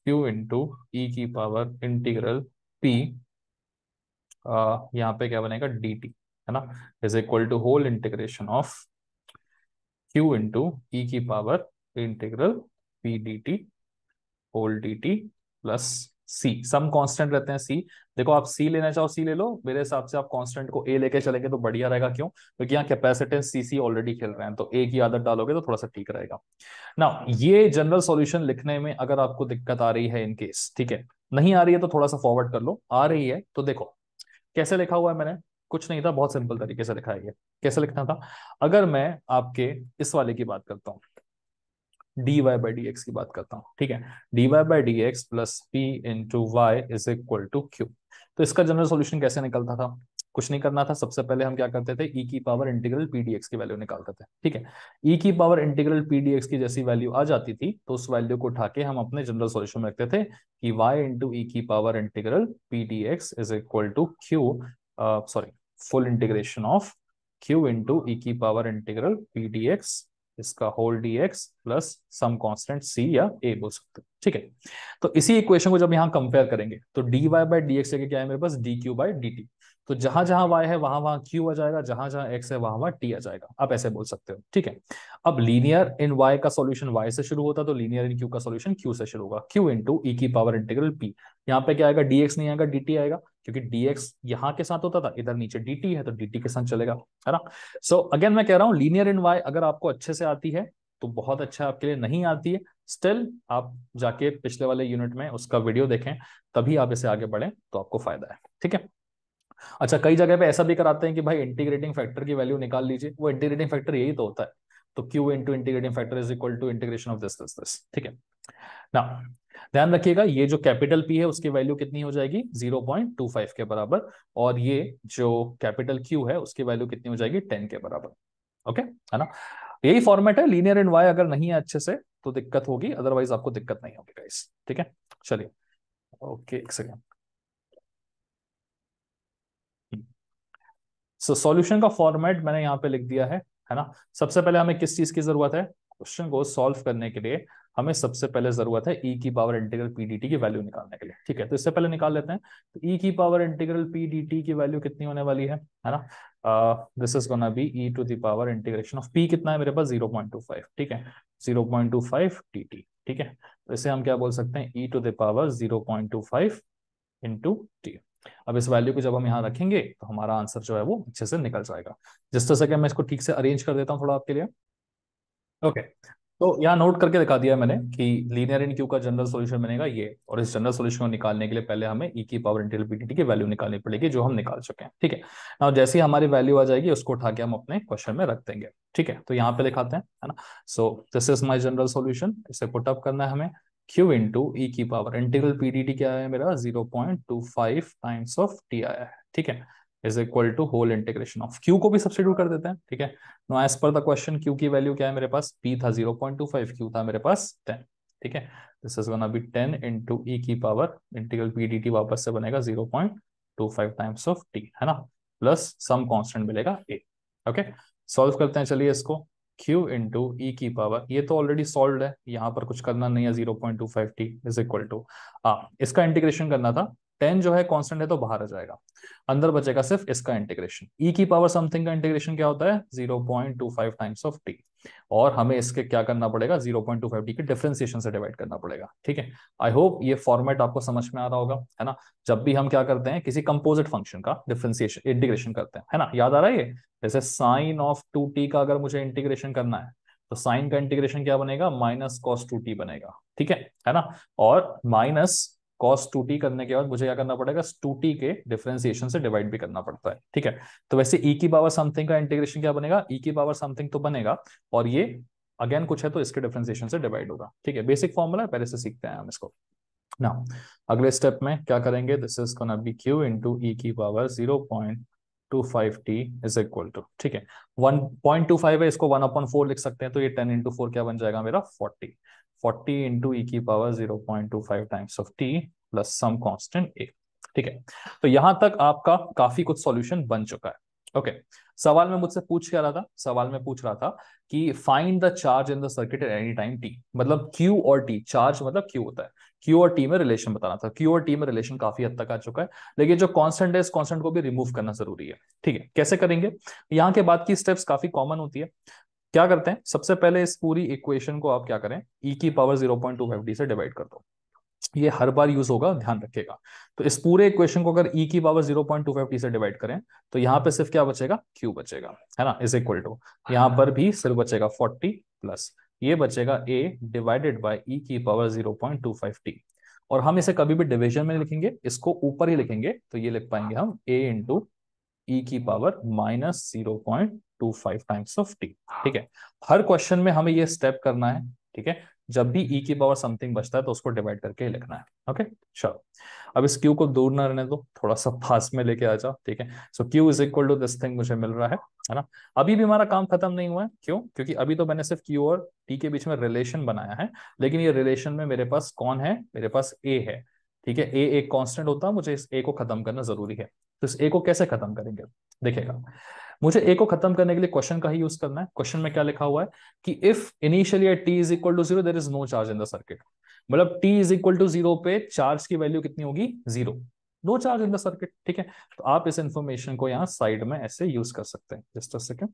q into e key power integral p uh pe kya banega dt is equal to whole integration of q into e key power integral p dt whole dt plus C some constant रहते हैं सी देखो आप सी लेना चाहो सी ले लो मेरे हिसाब से आप कांस्टेंट को ए लेके चलेंगे तो बढ़िया रहेगा क्यों क्योंकि तो यहाँ कैपेसिटेंस सी सी ऑलरेडी खेल रहे हैं तो ए की आदत डालोगे तो थोड़ा सा ठीक रहेगा ना ये जनरल सोल्यूशन लिखने में अगर आपको दिक्कत आ रही है इनकेस ठीक है नहीं आ रही है तो थोड़ा सा फॉरवर्ड कर लो आ रही है तो देखो कैसे लिखा हुआ है मैंने कुछ नहीं था बहुत सिंपल तरीके से लिखा है ये कैसे लिखना था अगर मैं आपके इस वाले की बात करता हूँ D Y by D X की बात करता हूँ ठीक है D Y by D X plus P into Y is equal to Q तो इसका जनरल सोल्यूशन कैसे निकलता था कुछ नहीं करना था सबसे पहले हम क्या करते थे ई e की पावर इंटीग्रल पीडीएक्स की वैल्यू निकालते थे ठीक है ई e की पावर इंटीग्रल पीडीएक्स की जैसी वैल्यू आ जाती थी तो उस वैल्यू को उठा के हम अपने जनरल सॉल्यूशन में रखते थे कि वाई इंटू ई की power integral PDX is equal to Q sorry full integration of Q into ई की पावर इंटीग्रल पीडीएक्स इसका whole D X plus some constant C या ए बोल सकते हो ठीक है तो इसी इक्वेशन को जब यहाँ कंपेयर करेंगे तो D Y by D X क्या है मेरे पास D Q by D T तो जहां जहां वाई है वहां वहां क्यू आ जाएगा जहां जहां एक्स है वहां वहां टी आ जाएगा आप ऐसे बोल सकते हो ठीक है अब लीनियर इन वाई का सोल्यूशन वाई से शुरू होता तो लीनियर इन क्यू का सोल्यूशन क्यू से शुरू होगा क्यू इंटू ई की पावर इंटीग्रल पी यहाँ पे क्या आएगा एक्स नहीं आएगा टी आएगा क्योंकि dx यहाँ के साथ होता था इधर नीचे dt है तो dt के साथ चलेगा है ना सो so, अगेन मैं कह रहा हूँ लीनियर इन y अगर आपको अच्छे से आती है तो बहुत अच्छा आपके लिए नहीं आती है स्टिल आप जाके पिछले वाले यूनिट में उसका वीडियो देखें तभी आप इसे आगे बढ़े तो आपको फायदा है ठीक है अच्छा कई जगह पे ऐसा भी कराते हैं कि भाई इंटीग्रेटिंग फैक्टर की वैल्यू निकाल लीजिए वो इंटीग्रेटिंग फैक्टर यही तो होता है तो q into integrating factor is equal to integration of this this this ठीक है ना ध्यान रखिएगा ये जो कैपिटल पी है उसकी वैल्यू कितनी हो जाएगी 0.25 के बराबर और ये जो कैपिटल क्यू है उसकी वैल्यू कितनी हो जाएगी 10 के बराबर ओके है ना यही फॉर्मेट है लीनियर एंड वाई अगर नहीं है अच्छे से तो दिक्कत होगी अदरवाइज आपको दिक्कत नहीं होगी गाइस ठीक है चलिए ओके एक सेकेंड सो सॉल्यूशन का फॉर्मेट मैंने यहाँ पे लिख दिया है है ना सबसे पहले हमें किस चीज की जरूरत है क्वेश्चन को सॉल्व करने के लिए हमें सबसे पहले जरूरत है ई e की power integral P D T की वैल्यू निकालने के लिए ठीक है तो इससे पहले निकाल लेते हैं तो ई e की power integral P D T की वैल्यू कितनी होने वाली है है ना this is gonna be E to the power integration of P कितना है मेरे पास जीरो पॉइंट टू फाइव ठीक है zero point two five T T ठीक है तो इसे हम क्या बोल सकते हैं E to the power zero point two five into T अब इस वैल्यू को जब हम यहाँ रखेंगे तो हमारा आंसर जो है वो अच्छे से निकल जाएगा जिस तरह से मैं इसको ठीक से अरेंज कर देता हूँ थोड़ा आपके लिए ओके okay. तो यहाँ नोट करके दिखा दिया मैंने कि लीनियर इन क्यू का जनरल सॉल्यूशन बनेगा ये और इस जनरल सॉल्यूशन को निकालने के लिए पहले हमें ई e की पावर इंटेल पीटीटी की वैल्यू निकालनी पड़ेगी जो हम निकाल चुके हैं ठीक है ना जैसे ही हमारी वैल्यू आ जाएगी उसको उठा के हम अपने क्वेश्चन में रख देंगे ठीक है तो यहाँ पे दिखाते हैं है ना so this is my general solution इसे पुटअप करना है हमें क्यू into ई e की पावर इंटीग्रल पीडीटी क्या है मेरा zero point two five times of T आया है ठीक है is equal to whole integration of Q को भी सब्सिट्यूट कर देते हैं ठीक है no as per the question Q की वैल्यू क्या है मेरे पास पी था zero point two five Q था मेरे पास टेन ठीक है this is gonna be ten into ई की power integral P D T वापस से बनेगा zero point two five times of T है ना प्लस सम कॉन्स्टेंट मिलेगा ए ओके सॉल्व करते हैं चलिए इसको q into E की पावर ये तो ऑलरेडी सॉल्व है यहाँ पर कुछ करना नहीं है zero point two five T is equal to इसका इंटीग्रेशन करना था टेन जो है कॉन्स्टेंट है तो बाहर आ जाएगा अंदर बचेगा सिर्फ इसका इंटीग्रेशन ई e की पावर समथिंग का इंटीग्रेशन क्या होता है zero point two five times of T और हमें इसके क्या करना पड़ेगा zero point two five T के डिफ्रेंसिएशन से डिवाइड करना पड़ेगा ठीक है आई होप ये फॉर्मेट आपको समझ में आ रहा होगा है ना जब भी हम क्या करते हैं किसी कंपोजिट फंक्शन का डिफ्रेंसिएशन इंटीग्रेशन करते हैं है ना याद आ रहा है ये जैसे साइन ऑफ टू टी का अगर मुझे इंटीग्रेशन करना है तो साइन का इंटीग्रेशन क्या बनेगा माइनस कॉस टू टी बनेगा ठीक है है ना और माइनस कॉस टू टी करने के बाद मुझे क्या करना पड़ेगा टू टी के डिफ्रेंसिएशन से डिवाइड भी करना पड़ता है ठीक है तो वैसे ई e की पावर समथिंग का इंटीग्रेशन क्या बनेगा ई e की पावर समथिंग तो बनेगा और ये अगेन कुछ है तो इसके डिफ्रेंसिएशन से डिवाइड होगा ठीक है बेसिक फॉर्मूला पहले से सीखते हैं हम इसको ना अगले स्टेप में क्या करेंगे this is gonna be Q into ई की power zero point two five T is equal to ठीक है वन पॉइंट टू फाइव है इसको वन अपॉन फोर लिख सकते हैं तो ये टेन इंटू फोर क्या बन जाएगा मेरा फोर्टी फोर्टी इंटू ई की power zero point two five times of T plus some constant A ठीक है तो यहां तक आपका काफी कुछ सॉल्यूशन बन चुका है ओके okay. सवाल में मुझसे पूछ क्या रहा था सवाल में पूछ रहा था कि find the charge in the circuit at any time T मतलब क्यू और टी चार्ज मतलब क्यू होता है क्यू और टी में रिलेशन बताना था क्यू और टी में रिलेशन हम्म। काफी हद तक आ चुका है लेकिन जो कॉन्स्टेंट है इस कॉन्स्टेंट को भी रिमूव करना जरूरी है ठीक है कैसे करेंगे यहाँ के बाद की स्टेप्स काफी कॉमन होती है क्या करते हैं सबसे पहले इस पूरी इक्वेशन को आप क्या करें ई e की power zero point two five D से डिवाइड कर दो ये हर बार यूज होगा ध्यान रखिएगा तो इस पूरे इक्वेशन को अगर e की पावर 0.25t से डिवाइड करें तो यहाँ पे सिर्फ क्या बचेगा q बचेगा है ना इज इक्वल टू यहाँ पर भी सिर्फ बचेगा 40 प्लस ये बचेगा ए डिवाइडेड बाय ई की power zero point two five T और हम इसे कभी भी डिविजन में लिखेंगे इसको ऊपर ही लिखेंगे तो ये लिख पाएंगे हम ए इंटू ई की power minus zero point two five times of T ठीक है हर क्वेश्चन में हमें ये स्टेप करना है ठीक है जब भी ई e की पावर समथिंग बचता है तो उसको डिवाइड करके लिखना है ओके चलो अब इस क्यू को दूर ना रहने दो थोड़ा सा पास में लेके आ जाओ ठीक है so Q is equal to this thing मुझे मिल रहा है है ना अभी भी हमारा काम खत्म नहीं हुआ है क्यों क्योंकि अभी तो मैंने सिर्फ क्यू और टी के बीच में रिलेशन बनाया है लेकिन ये रिलेशन में मेरे पास कौन है मेरे पास ए है ठीक है ए एक कॉन्स्टेंट होता है मुझे इस ए को खत्म करना जरूरी है तो इस ए को कैसे खत्म करेंगे देखेगा मुझे ए को खत्म करने के लिए क्वेश्चन का ही यूज करना है क्वेश्चन में क्या लिखा हुआ है कि if initially at T is equal to zero there is no charge in the circuit मतलब t is equal to zero पे चार्ज की वैल्यू कितनी होगी zero no charge in the circuit ठीक है तो आप इस इंफॉर्मेशन को यहाँ साइड में ऐसे यूज कर सकते हैं जस्ट अ सेकेंड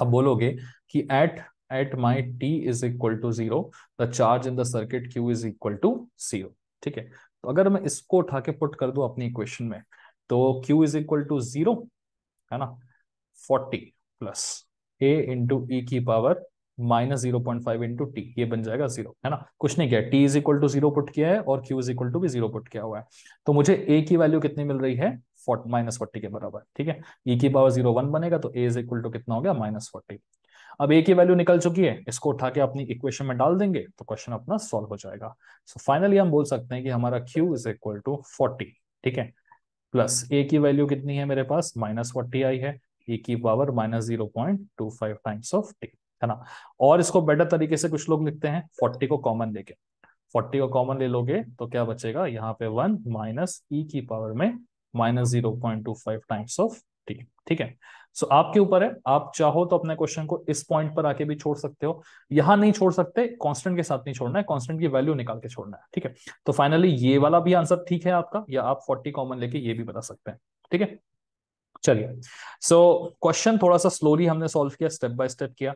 अब बोलोगे कि at at my t is equal to zero the charge in the circuit q is equal to zero ठीक है तो अगर मैं इसको उठा के पुट कर दू अपनी इक्वेशन में तो Q is equal to zero है ना फोर्टी प्लस ए इंटू ई की power minus zero point five into t ये बन जाएगा जीरो है ना कुछ नहीं किया t is equal to zero put किया है और क्यू इज इक्वल टू भी जीरो पुट किया हुआ है तो मुझे ए की वैल्यू कितनी मिल रही है माइनस फोर्टी के बराबर ठीक है ई e की पावर जीरो वन बनेगा तो ए इज इक्वल टू कितना हो गया माइनस फोर्टी अब ए की वैल्यू निकल चुकी है इसको उठा के अपनी इक्वेशन में डाल देंगे तो क्वेश्चन अपना सॉल्व हो जाएगा सो so, फाइनली हम बोल सकते हैं कि हमारा q is equal to forty ठीक है प्लस ए की वैल्यू कितनी है मेरे पास माइनस फोर्टी आई है ई की power minus zero point two five times of T है ना और इसको बेटर तरीके से कुछ लोग लिखते हैं फोर्टी को कॉमन लेके फोर्टी को कॉमन ले लोगे तो क्या बचेगा यहाँ पे वन माइनस ई की पावर में minus zero point two five times of T ठीक है सो so, आपके ऊपर है आप चाहो तो अपने क्वेश्चन को इस पॉइंट पर आके भी छोड़ सकते हो यहां नहीं छोड़ सकते कांस्टेंट के साथ नहीं छोड़ना है कांस्टेंट की वैल्यू निकाल के छोड़ना है ठीक है तो फाइनली ये वाला भी आंसर ठीक है आपका या आप 40 कॉमन लेके ये भी बता सकते हैं ठीक है थीके? चलिए सो क्वेश्चन थोड़ा सा स्लोली हमने सॉल्व किया स्टेप बाय स्टेप किया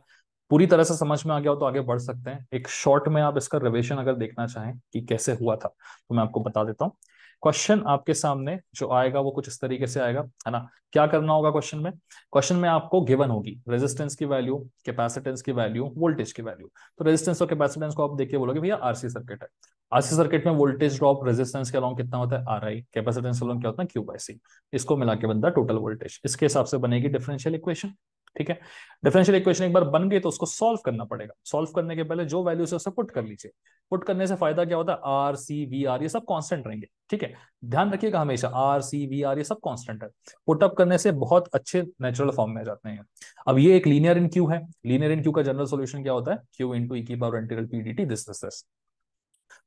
पूरी तरह से समझ में आ गया हो तो आगे बढ़ सकते हैं एक शॉर्ट में आप इसका रिवेशन अगर देखना चाहें कि कैसे हुआ था तो मैं आपको बता देता हूं क्वेश्चन आपके सामने जो आएगा वो कुछ इस तरीके से आएगा है ना क्या करना होगा क्वेश्चन में क्वेश्चन में आपको गिवन होगी रेजिस्टेंस की वैल्यू कैपेसिटेंस की वैल्यू वोल्टेज की वैल्यू तो रेजिस्टेंस और कैपेसिटेंस को आप देखिए बोलोगे भैया आरसी सर्किट है आरसी सर्किट में वोल्टेज ड्रॉप रेजिस्टेंस के अलॉन्ग कितना होता है आर आई कैपेसिटेंस अलॉन्ग क्या होता है क्यू बाई सी इसको मिला के बनता है टोटल वोल्टेज इसके हिसाब से बनेगी डिफरेंशियल इक्वेशन ठीक है डिफरेंशियल इक्वेशन एक बार बन गई तो उसको सॉल्व करना पड़ेगा सॉल्व करने के पहले जो वैल्यूज है उसे पुट कर लीजिए पुट करने से फायदा क्या होता है आर सी वी आर ये सब कांस्टेंट रहेंगे ठीक है ध्यान रखिएगा हमेशा आर सी वी आर ये सब कांस्टेंट है पुट अप करने से बहुत अच्छे नेचुरल फॉर्म में आ जाते हैं अब ये एक लीनियर इन क्यू है लीनियर इन क्यू का जनरल सोल्यूशन क्या होता है क्यू इंटू ई की power integral P d t this this this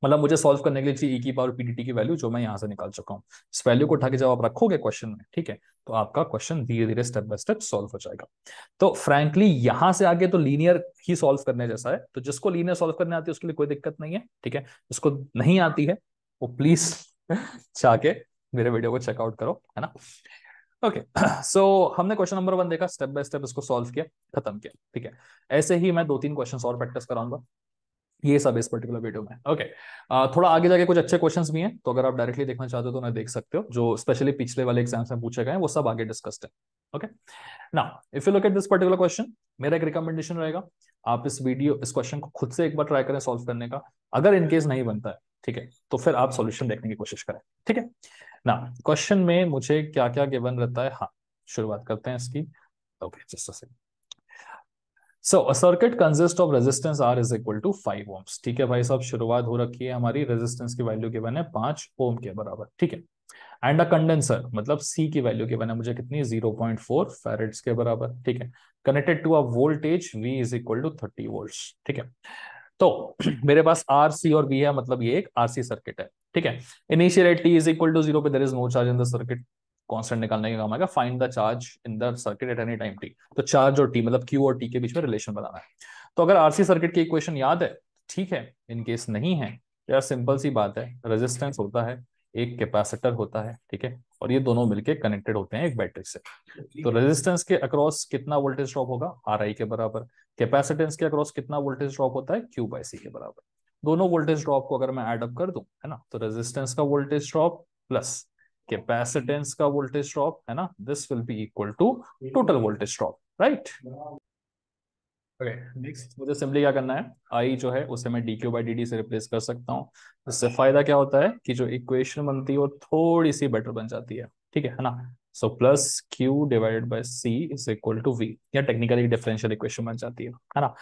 मतलब मुझे सॉल्व करने के लिए चाहिए ई की पावर पीडीटी की वैल्यू जो मैं यहाँ से निकाल चुका हूँ इस वैल्यू को उठा के जब आप रखोगे क्वेश्चन में ठीक है तो आपका क्वेश्चन धीरे धीरे स्टेप बाय स्टेप सॉल्व हो जाएगा तो फ्रेंकली यहाँ से आगे तो लीनियर ही सॉल्व करने जैसा है तो जिसको लीनियर सॉल्व करने आती है उसके लिए कोई दिक्कत नहीं है ठीक है जिसको नहीं आती है वो प्लीज जाके मेरे वीडियो को चेकआउट करो है ना ओके okay. सो so, हमने क्वेश्चन नंबर वन देखा स्टेप बाय स्टेप इसको सॉल्व किया खत्म किया ठीक है ऐसे ही मैं दो तीन क्वेश्चन और प्रैक्टिस कराऊंगा ये सब इस पर्टिकुलर वीडियो में ओके okay. uh, थोड़ा आगे जाके कुछ अच्छे क्वेश्चंस भी हैं तो अगर आप डायरेक्टली देखना चाहते हो तो देख सकते हो जो स्पेशली पिछले वाले एग्जाम्स में पूछे गए हैं वो सब आगे डिस्कस्ड है ओके ना if you look at this particular question मेरा एक रिकमेंडेशन रहेगा आप इस वीडियो इस क्वेश्चन को खुद से एक बार ट्राई करें सॉल्व करने का अगर इनकेस नहीं बनता है ठीक है तो फिर आप सोल्यूशन देखने की कोशिश करें ठीक है ना क्वेश्चन में मुझे क्या क्या गिवन रहता है हाँ शुरुआत करते हैं इसकी okay just second so circuit consist of resistance R is equal to five ohms ठीक है भाई साहब शुरुआत हो रखी है हमारी रेजिस्टेंस की वैल्यू के है पांच ओम के बराबर ठीक है एंड अ कंडेंसर मतलब सी की वैल्यू के है मुझे कितनी जीरो पॉइंट फोर फेरेट्स के बराबर ठीक है connected to a voltage V is equal to thirty volt ठीक है तो मेरे पास आर सी और वी है मतलब ये एक आरसी सर्किट है ठीक है initial at T is equal to zero पे there is no charge in the circuit constant निकालने का काम आएगा find the charge in the circuit at any time t तो चार्ज और टी मतलब क्यू और टी के बीच में रिलेशन बनाना है तो अगर आरसी सर्किट की इक्वेशन याद है ठीक है इन केस नहीं है यार सिंपल सी बात है रेजिस्टेंस होता है एक कैपेसिटर होता है ठीक है और ये दोनों मिलके कनेक्टेड होते हैं एक बैटरी से तो रेजिस्टेंस के अक्रॉस कितना वोल्टेज ड्रॉप होगा आर आई के बराबर कैपेसिटेंस के अक्रॉस कितना वोल्टेज ड्रॉप होता है क्यू बाई सी के बराबर दोनों वोल्टेज ड्रॉप को अगर मैं एडअप कर दूं है ना तो रेजिस्टेंस का वोल्टेज ड्रॉप प्लस कैपेसिटेंस का वोल्टेज ड्रॉप है ना this will be equal to total voltage drop right okay next मुझे सिंपली क्या करना है आई जो है उसे मैं d Q by d d से रिप्लेस कर सकता हूँ इससे फायदा क्या होता है कि जो इक्वेशन बनती है वो थोड़ी सी बेटर बन जाती है ठीक है ना so plus q divided by C is equal to V या टेक्निकली डिफरेंशियल इक्वेशन बन जाती है है ना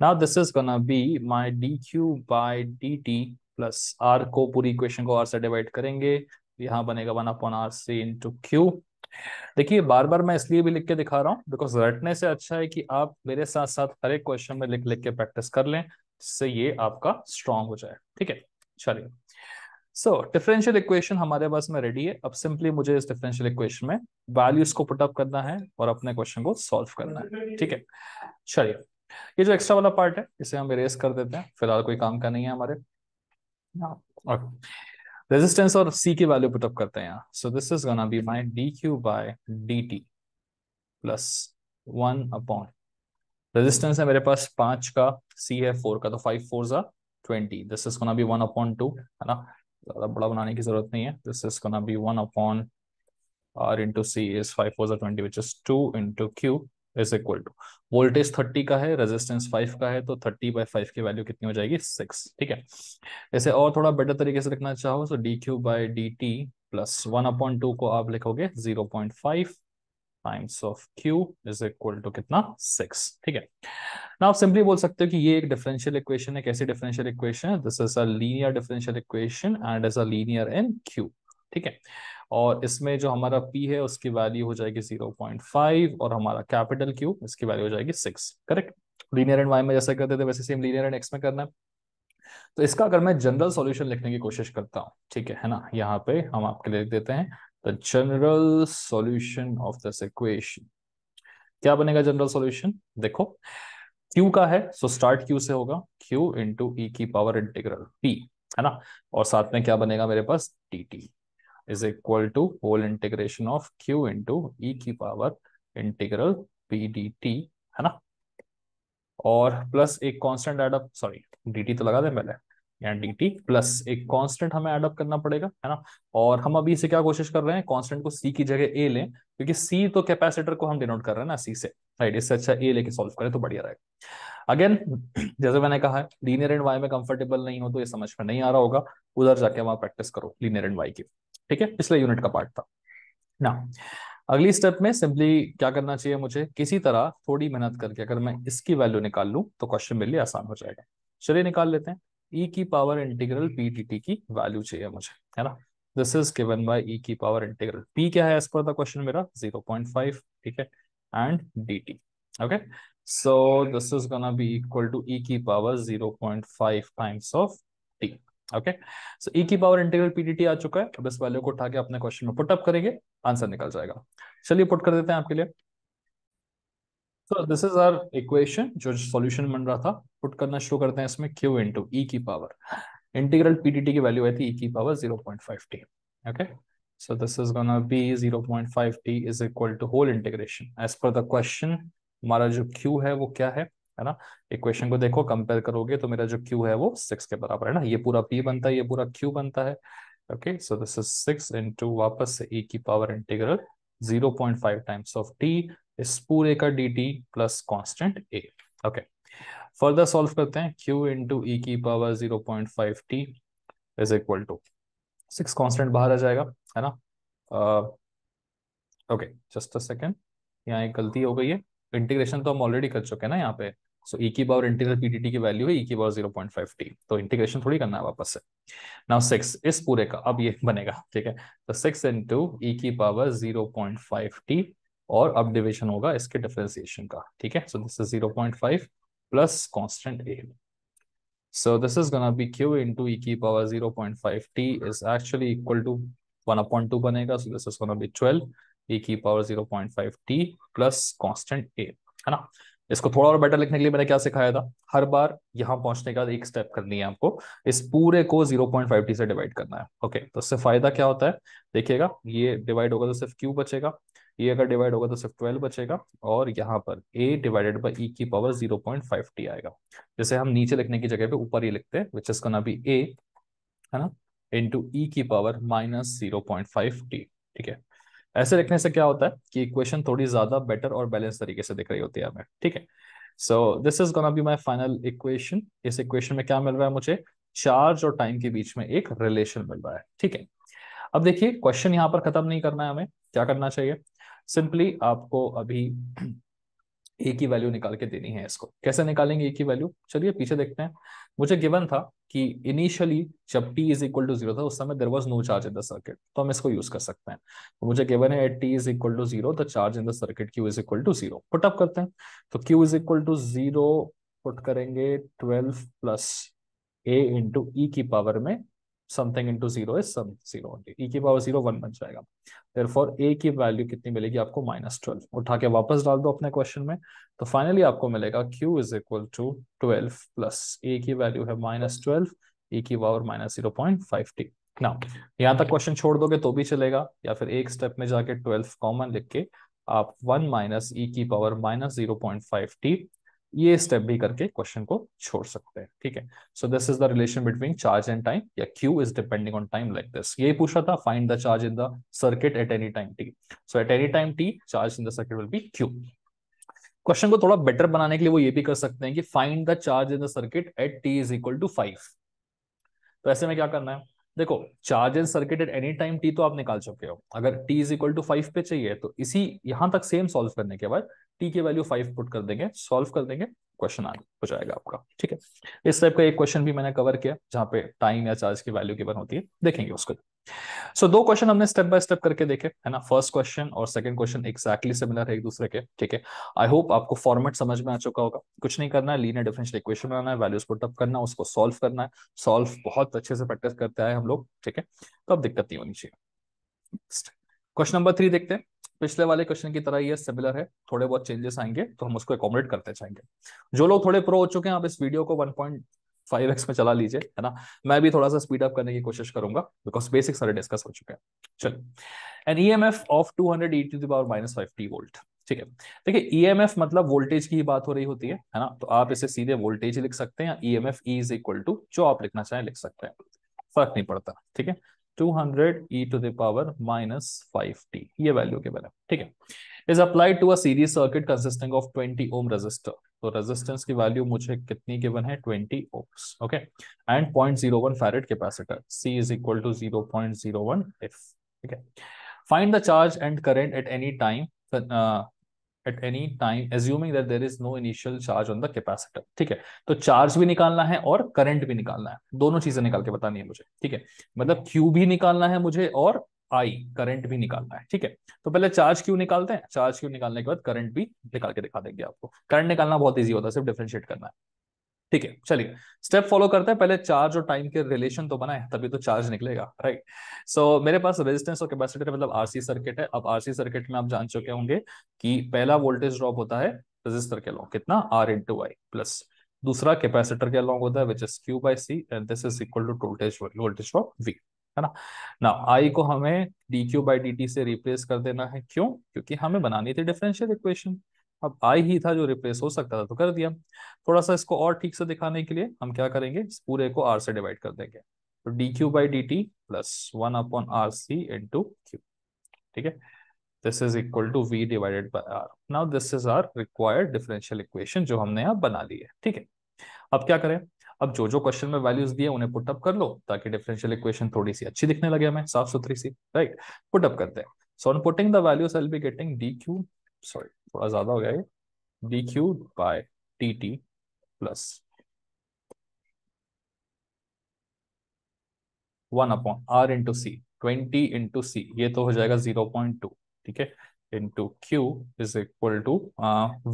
now this is gonna be my D Q by D T plus R को पूरी इक्वेशन को आर से डिवाइड करेंगे यहाँ बनेगा one upon R C into q देखिए बार बार मैं इसलिए भी लिख के दिखा रहा हूँ बिकॉज रटने से अच्छा है कि आप मेरे साथ साथ हर एक क्वेश्चन में लिख लिख के प्रैक्टिस कर लें जिससे ये आपका स्ट्रांग हो जाए ठीक है चलिए सो डिफरेंशियल इक्वेशन हमारे पास में रेडी है अब सिंपली मुझे इस डिफरेंशियल इक्वेशन में वैल्यूज को पुटअप करना है और अपने क्वेश्चन को सॉल्व करना है ठीक है चलिए ये जो एक्स्ट्रा वाला पार्ट है इसे हम इरेज कर देते हैं फिलहाल कोई काम का नहीं है हमारे ओके हाँ। रेजिस्टेंस और सी की वैल्यू पुटअप करते हैं यहाँ so this is gonna be my D Q by D T plus one upon resistance है मेरे पास पांच का सी है फोर का तो फाइव फोर जा twenty this is gonna be one upon two है ना ज्यादा बड़ा बनाने की जरूरत नहीं है this is gonna be one upon R into C is five four जा twenty which is two into Q is equal to voltage thirty का है रेजिस्टेंस फाइव का है तो थर्टी बाई फाइव की वैल्यू कितनी हो जाएगी सिक्स ठीक है ऐसे और थोड़ा बेटर तरीके से लिखना चाहो तो d Q by D T plus one upon two को आप लिखोगे zero point five times of Q is equal to कितना सिक्स ठीक है ना आप सिंपली बोल सकते हो कि ये एक डिफरेंशियल इक्वेशन है कैसी डिफरेंशियल इक्वेशन है this is a linear differential equation and is a linear in Q ठीक है और इसमें जो हमारा पी है उसकी वैल्यू हो जाएगी जीरो पॉइंट फाइव और हमारा कैपिटल क्यू इसकी वैल्यू हो जाएगी six correct linear and y में जैसे करते थे वैसे सेम लीनियर एंड एक्स में करना है तो इसका अगर मैं जनरल सॉल्यूशन लिखने की कोशिश करता हूँ ठीक है है ना यहाँ पे हम आपके लिए लिख देते हैं the general solution of this equation क्या बनेगा जनरल सॉल्यूशन देखो Q का है सो स्टार्ट Q से होगा Q इंटू ई e की पावर इंटीग्रल P है ना और साथ में क्या बनेगा मेरे पास dt is equal to whole integration of q into e की power integral P D T है ना और प्लस एक कांस्टेंट एडअप सॉरी डी तो लगा दें पहले डी टी प्लस एक कांस्टेंट हमें एडअप करना पड़ेगा है ना और हम अभी इसे क्या कोशिश कर रहे हैं कांस्टेंट को सी की जगह ए लें क्योंकि सी तो कैपेसिटर को हम डिनोट कर रहे हैं ना सी से राइट इससे अच्छा ए लेके सॉल्व करें तो बढ़िया रहेगा अगेन जैसे मैंने कहा है लीनियर एंड वाई में कंफर्टेबल नहीं हो तो ये समझ में नहीं आ रहा होगा उधर जाके वहां प्रैक्टिस करो लीनियर एंड वाई की ठीक है पिछले यूनिट का पार्ट था ना अगली स्टेप में सिंपली क्या करना चाहिए मुझे किसी तरह थोड़ी मेहनत करके अगर मैं इसकी वैल्यू निकाल लू तो क्वेश्चन मेरे लिए आसान हो जाएगा चलिए निकाल लेते हैं ई e की power integral P t t की वैल्यू चाहिए मुझे है ना दिस इज गिवन बाय ई की पावर इंटीग्रल पी क्या है एज पर द क्वेश्चन मेरा 0.5 ठीक है and d t okay so this is gonna be equal to ई की power 0.5 times of t okay so e की पावर इंटीग्रल पीडीटी आ चुका है अब इस वैल्यू को उठा के अपने क्वेश्चन में पुटअप करेंगे आंसर निकल जाएगा चलिए पुट कर देते हैं आपके लिए so this is our equation जो सॉल्यूशन बन रहा था पुट करना शुरू करते हैं इसमें क्यू इंटू ई की पावर इंटीग्रल पीडीटी की वैल्यू आई थी ई e की power zero okay so this is gonna be 0.5t is equal to whole integration as per the question हमारा जो q है वो क्या है है ना इक्वेशन को देखो कंपेयर करोगे तो मेरा जो क्यू है वो सिक्स के बराबर है ना ये पूरा पी बनता है ये पूरा क्यू बनता है okay so this is six into वापस से e की power integral zero point five times of t इस पूरे का D T plus constant A okay further solve करते हैं q इंटू ई e की power zero point five T is equal to six constant बाहर आ जाएगा है ना ओके जस्ट अ सेकेंड यहाँ एक गलती हो गई है इंटीग्रेशन तो हम ऑलरेडी कर चुके हैं ना यहाँ पे सो ई की पावर इंटीग्रल पीडीटी की वैल्यू है ई e की पावर टी तो इंटीग्रेशन थोड़ी करना है वापस से नाउ सिक्स इस पूरे का अब ये बनेगा ठीक है तो सिक्स इन टू ई की power zero point five T और अब डिविजन होगा इसके डिफ्रेंसिएशन का ठीक है so this is zero point five plus constant A so this is gonna be Q into ई की power zero point five T is actually equal to one upon two बनेगा so this is gonna be twelve e की power zero point five t plus constant A है ना इसको थोड़ा और better लिखने के लिए मैंने क्या सिखाया था हर बार यहां पहुंचने के बाद एक स्टेप करनी है आपको इस पूरे को 0.5t से डिवाइड करना है ओके okay, तो इससे फायदा क्या होता है देखिएगा ये डिवाइड होगा तो सिर्फ क्यू बचेगा ये अगर डिवाइड होगा तो सिर्फ ट्वेल्व बचेगा और यहाँ पर ए डिवाइडेड बाई की power zero point five t आएगा जैसे हम नीचे लिखने की जगह पे ऊपर ही लिखते हैं विच इज कना भी ए है ना इंटू ई e की power minus zero point five t ठीक है ऐसे लिखने से क्या होता है कि इक्वेशन थोड़ी ज्यादा बेटर और बैलेंस तरीके से दिख रही होती है हमें ठीक है so this is gonna be my final equation इस इक्वेशन में क्या मिल रहा है मुझे चार्ज और टाइम के बीच में एक रिलेशन मिल रहा है ठीक है अब देखिए क्वेश्चन यहाँ पर खत्म नहीं करना है हमें क्या करना चाहिए सिंपली आपको अभी ए की वैल्यू निकाल के देनी है इसको कैसे निकालेंगे ए की वैल्यू चलिए पीछे देखते हैं मुझे गिवन था कि इनिशियली जब T is equal to zero था उस समय there was no charge in the circuit तो हम इसको यूज कर सकते हैं तो मुझे गिवन है at t is equal to zero the charge in the circuit q is equal to zero put up करते हैं तो Q is equal to zero put करेंगे ट्वेल्व प्लस ए इंटू ई की पावर में something into zero is some zero only e की power zero one बन जाएगा therefore ए की वैल्यू कितनी मिलेगी आपको माइनस ट्वेल्व उठा के वापस डाल दो अपने क्वेश्चन में तो फाइनली आपको मिलेगा q is equal to twelve plus A की वैल्यू है माइनस ट्वेल्व ए की power minus zero point five t ना यहाँ तक क्वेश्चन छोड़ दोगे तो भी चलेगा या फिर एक स्टेप में जाके ट्वेल्व कॉमन लिख के आप वन माइनस ई की power minus zero point five t ये स्टेप भी करके क्वेश्चन को छोड़ सकते हैं ठीक है so this is the relation between charge and time या q is depending on time like this यही पूछा था find the charge in the circuit at any time t so at any time t charge in the circuit will be q question को थोड़ा better बनाने के लिए वो ये भी कर सकते हैं कि find the charge in the circuit at T is equal to five तो ऐसे में क्या करना है देखो charge in circuit at any time t तो आप निकाल चुके हो अगर t is equal to five पे चाहिए तो इसी यहां तक सेम सॉल्व करने के बाद टी के वैल्यू फाइव पुट कर देंगे सॉल्व कर देंगे क्वेश्चन आगे हो जाएगा आपका ठीक है इस टाइप का एक क्वेश्चन भी मैंने कवर किया जहां पे टाइम या चार्ज की वैल्यू गिवन होती है देखेंगे उसको सो so, दो क्वेश्चन हमने स्टेप बाय स्टेप करके देखे है ना फर्स्ट क्वेश्चन और सेकंड क्वेश्चन एक्जैक्टली सिमिलर है एक दूसरे के ठीक है आई होप आपको फॉर्मेट समझ में आ चुका होगा कुछ नहीं करना है लीनियर डिफरेंशियल इक्वेशन बनाना है वैल्यूज पुट अप करना उसको सॉल्व करना है सॉल्व बहुत अच्छे से प्रैक्टिस करते हैं हम लोग ठीक है तो अब दिक्कत नहीं होनी चाहिए क्वेश्चन नंबर थ्री देखते हैं पिछले वाले क्वेश्चन की तरह ये सिमिलर है थोड़े बहुत चेंजेस आएंगे तो हम उसको अकोमोडेट करते जाएंगे जो लोग थोड़े प्रो हो चुके हैं आप इस वीडियो को वन पॉइंट फाइव एक्स में चला लीजिए है ना मैं भी थोड़ा सा स्पीड अप करने की कोशिश करूंगा बिकॉज बेसिक सारे डिस्कस हो चुके हैं चलो an E M F of two hundred e to the power minus five t volt ठीक है देखिए ईएमएफ e मतलब वोल्टेज की ही बात हो रही होती है है ना तो आप इसे सीधे वोल्टेज लिख सकते हैं EMF e is equal to जो आप लिखना चाहें लिख सकते हैं फर्क नहीं पड़ता ठीक है 200 e to the power minus 5t t ये वैल्यू के बराबर ठीक है is applied to a series circuit consisting of twenty ohm resistor तो रेजिस्टेंस की वैल्यू मुझे कितनी गिवन है twenty ohms okay and point zero one farad capacitor C is equal to zero point zero one F ठीक है find the charge and current at any time at any time assuming that there is no initial charge on the capacitor ठीक है तो charge भी निकालना है और current भी निकालना है दोनों चीजें निकाल के बतानी है मुझे ठीक है मतलब क्यू भी निकालना है मुझे और आई करंट भी निकालना है ठीक है तो पहले चार्ज क्यों निकालते हैं चार्ज क्यों निकालने के बाद करंट भी निकाल के दिखा देंगे आपको करंट निकालना बहुत ईजी होता है सिर्फ डिफ्रेंशिएट करना है ठीक है चलिए स्टेप फॉलो करते हैं पहले चार्ज और टाइम के रिलेशन तो बनाए तभी तो चार्ज निकलेगा राइट सो so, मेरे पास रेजिस्टेंस और कैपेसिटर मतलब आरसी सर्किट है अब आरसी सर्किट में आप जान चुके होंगे कि पहला वोल्टेज ड्रॉप होता है रेजिस्टर के लॉन्ग कितना R into y plus दूसरा कैपेसिटर के लॉन्ग होता है which is q by C and this is equal to voltage voltage drop V है ना ना आई को हमें d Q by D T से रिप्लेस कर देना है क्यों क्योंकि हमें बनानी थी डिफरेंशियल इक्वेशन अब आई ही था जो रिप्लेस हो सकता था तो कर दिया थोड़ा सा इसको और ठीक से दिखाने के लिए हम क्या करेंगे इस पूरे को आर से डिवाइड कर देंगे तो d Q by D T plus one upon R C into q ठीक है this is equal to V divided by R now this is our required differential equation जो हमने यहाँ बना ली है ठीक है अब क्या करें अब जो जो क्वेश्चन में वैल्यूज दिए उन्हें पुटअप कर लो ताकि डिफरेंशियल इक्वेशन थोड़ी सी अच्छी दिखने लगे हमें साफ सुथरी सी राइट पुटअप करते हैं so on putting the values I be getting d q sorry थोड़ा ज्यादा हो जाएगा d Q by T t plus one upon R into C twenty into C ये तो हो जाएगा जीरो पॉइंट टू ठीक है into Q is equal to